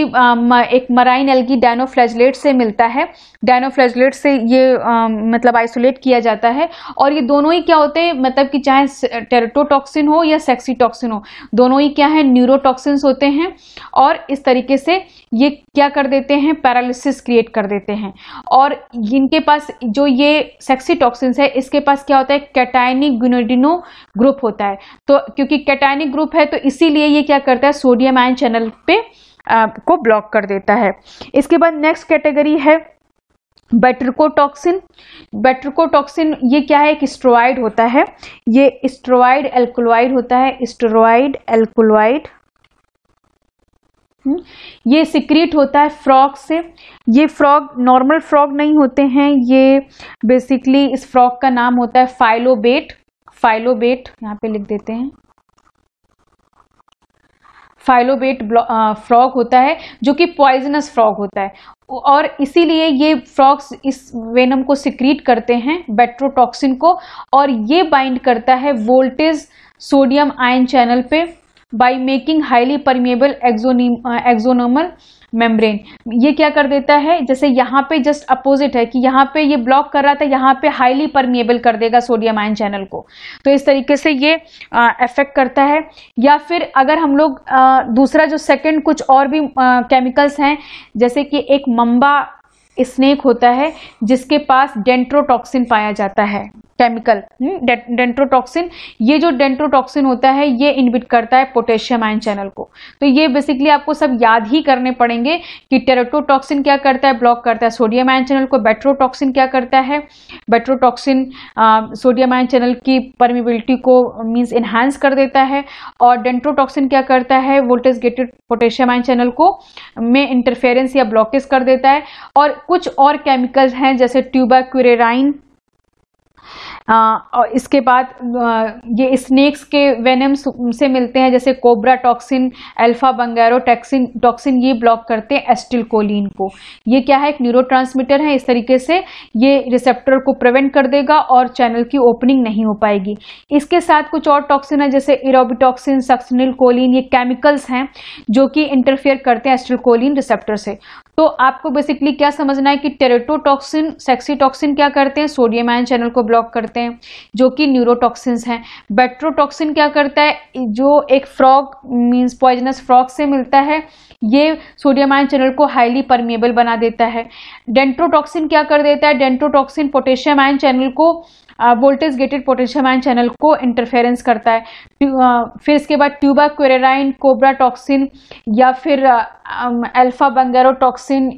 एक मराइन एल्गी डायनोफ्लैजलेट से मिलता है डायनोफ्लैजलेट से ये आ, मतलब आइसोलेट किया जाता है और ये दोनों ही क्या होते हैं मतलब कि चाहे टेरेटोटॉक्सिन हो या सेक्सी टॉक्सिन हो दोनों ही क्या है न्यूरोटॉक्सिन होते हैं और इस तरीके से ये क्या कर देते हैं पैरालिसिस क्रिएट कर देते हैं और इनके पास जो ये सेक्सी टॉक्सिन्स है इसके पास क्या होता है कैटाइनिक ग्रुप होता है तो क्योंकि कैटाइनिक ग्रुप है तो इसीलिए ये क्या करता है सोडियम आयन चैनल पे आ, को ब्लॉक कर देता है इसके बाद नेक्स्ट कैटेगरी है बेट्रिकोटॉक्सिन बेट्रिकोटॉक्सिन ये क्या है एक स्ट्रोइड होता है ये स्ट्रोइड एल्कोलाइड होता है स्ट्रोइड हम्म, एल्कोलाइड ये सिक्रीट होता है फ्रॉग से ये फ्रॉग नॉर्मल फ्रॉग नहीं होते हैं ये बेसिकली इस फ्रॉग का नाम होता है फाइलोबेट फाइलोबेट यहाँ पे लिख देते हैं फाइलोबेट फ्रॉग uh, होता है जो कि पॉइजनस फ्रॉग होता है और इसीलिए ये फ्रॉग्स इस वेनम को सिक्रीट करते हैं बेट्रोटॉक्सिन को और ये बाइंड करता है वोल्टेज सोडियम आयन चैनल पे by making highly permeable axonal axonal membrane ये क्या कर देता है जैसे यहाँ पे जस्ट अपोजिट है कि यहाँ पे ये ब्लॉक कर रहा था यहाँ पे हाईली परमिएबल कर देगा सोडियम आयन चैनल को तो इस तरीके से ये अफेक्ट करता है या फिर अगर हम लोग आ, दूसरा जो सेकेंड कुछ और भी केमिकल्स हैं जैसे कि एक मम्बा स्नेक होता है जिसके पास डेंट्रोटॉक्सिन पाया जाता है केमिकल हम्म, डेंट्रोटॉक्सिन ये जो डेंट्रोटॉक्सिन होता है ये इनबिट करता है पोटेशियम आयन चैनल को तो ये बेसिकली आपको सब याद ही करने पड़ेंगे कि टेरेटोटॉक्सिन क्या करता है ब्लॉक करता है सोडियम आयन चैनल को बेट्रोटॉक्सिन क्या करता है बेट्रोटॉक्सिन सोडियम आयन चैनल की परमिबिलिटी को मीन्स इन्हांस कर देता है और डेंट्रोटॉक्सिन क्या करता है voltage gated potassium ion channel को में इंटरफेरेंस या ब्लॉकेज कर देता है और कुछ और केमिकल्स हैं जैसे ट्यूबाक्यूरेराइन हाँ, और इसके बाद ये स्नेक्स के वेनम से मिलते हैं जैसे cobra toxin alpha bungarotoxin toxin ये ब्लॉक करते हैं एस्टिलकोलिन को ये क्या है एक न्यूरो है इस तरीके से ये रिसेप्टर को प्रिवेंट कर देगा और चैनल की ओपनिंग नहीं हो पाएगी इसके साथ कुछ और टॉक्सिन है जैसे इरोबिटॉक्सिन सक्सनिल कोलिन ये केमिकल्स हैं जो कि इंटरफेयर करते हैं एस्टिलकोलिन रिसेप्टर से तो आपको बेसिकली क्या समझना है कि टेरेटोटॉक्सिन सेक्सीटॉक्सिन क्या करते हैं सोडियम आयन चैनल को ब्लॉक करते हैं जो कि न्यूरोटॉक्सिन हैं बेट्रोटॉक्सिन क्या करता है जो एक फ्रॉग मींस पॉइजनस फ्रॉग से मिलता है ये सोडियम आयन चैनल को हाईली परमिएबल बना देता है डेंट्रोटॉक्सिन क्या कर देता है डेंट्रोटॉक्सिन पोटेशियम आयन चैनल को voltage gated potassium ion channel को इंटरफेरेंस करता है फिर इसके बाद ट्यूबा क्वेराइन कोबरा टॉक्सिन या फिर alpha bungarotoxin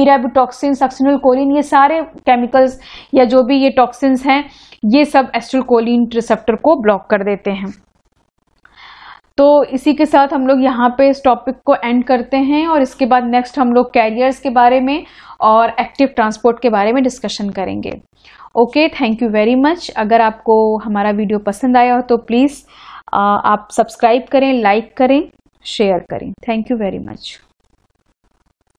erabutoxin succinylcholine ये सारे केमिकल्स या जो भी ये टॉक्सिन्स हैं ये सब एस्ट्रोकोलिन रिसेप्टर को ब्लॉक कर देते हैं तो इसी के साथ हम लोग यहाँ पे इस टॉपिक को एंड करते हैं और इसके बाद नेक्स्ट हम लोग कैरियर्स के बारे में और एक्टिव ट्रांसपोर्ट के बारे में डिस्कशन करेंगे okay thank you very much अगर आपको हमारा वीडियो पसंद आया हो तो प्लीज़ uh, आप सब्सक्राइब करें लाइक करें शेयर करें थैंक यू वेरी मच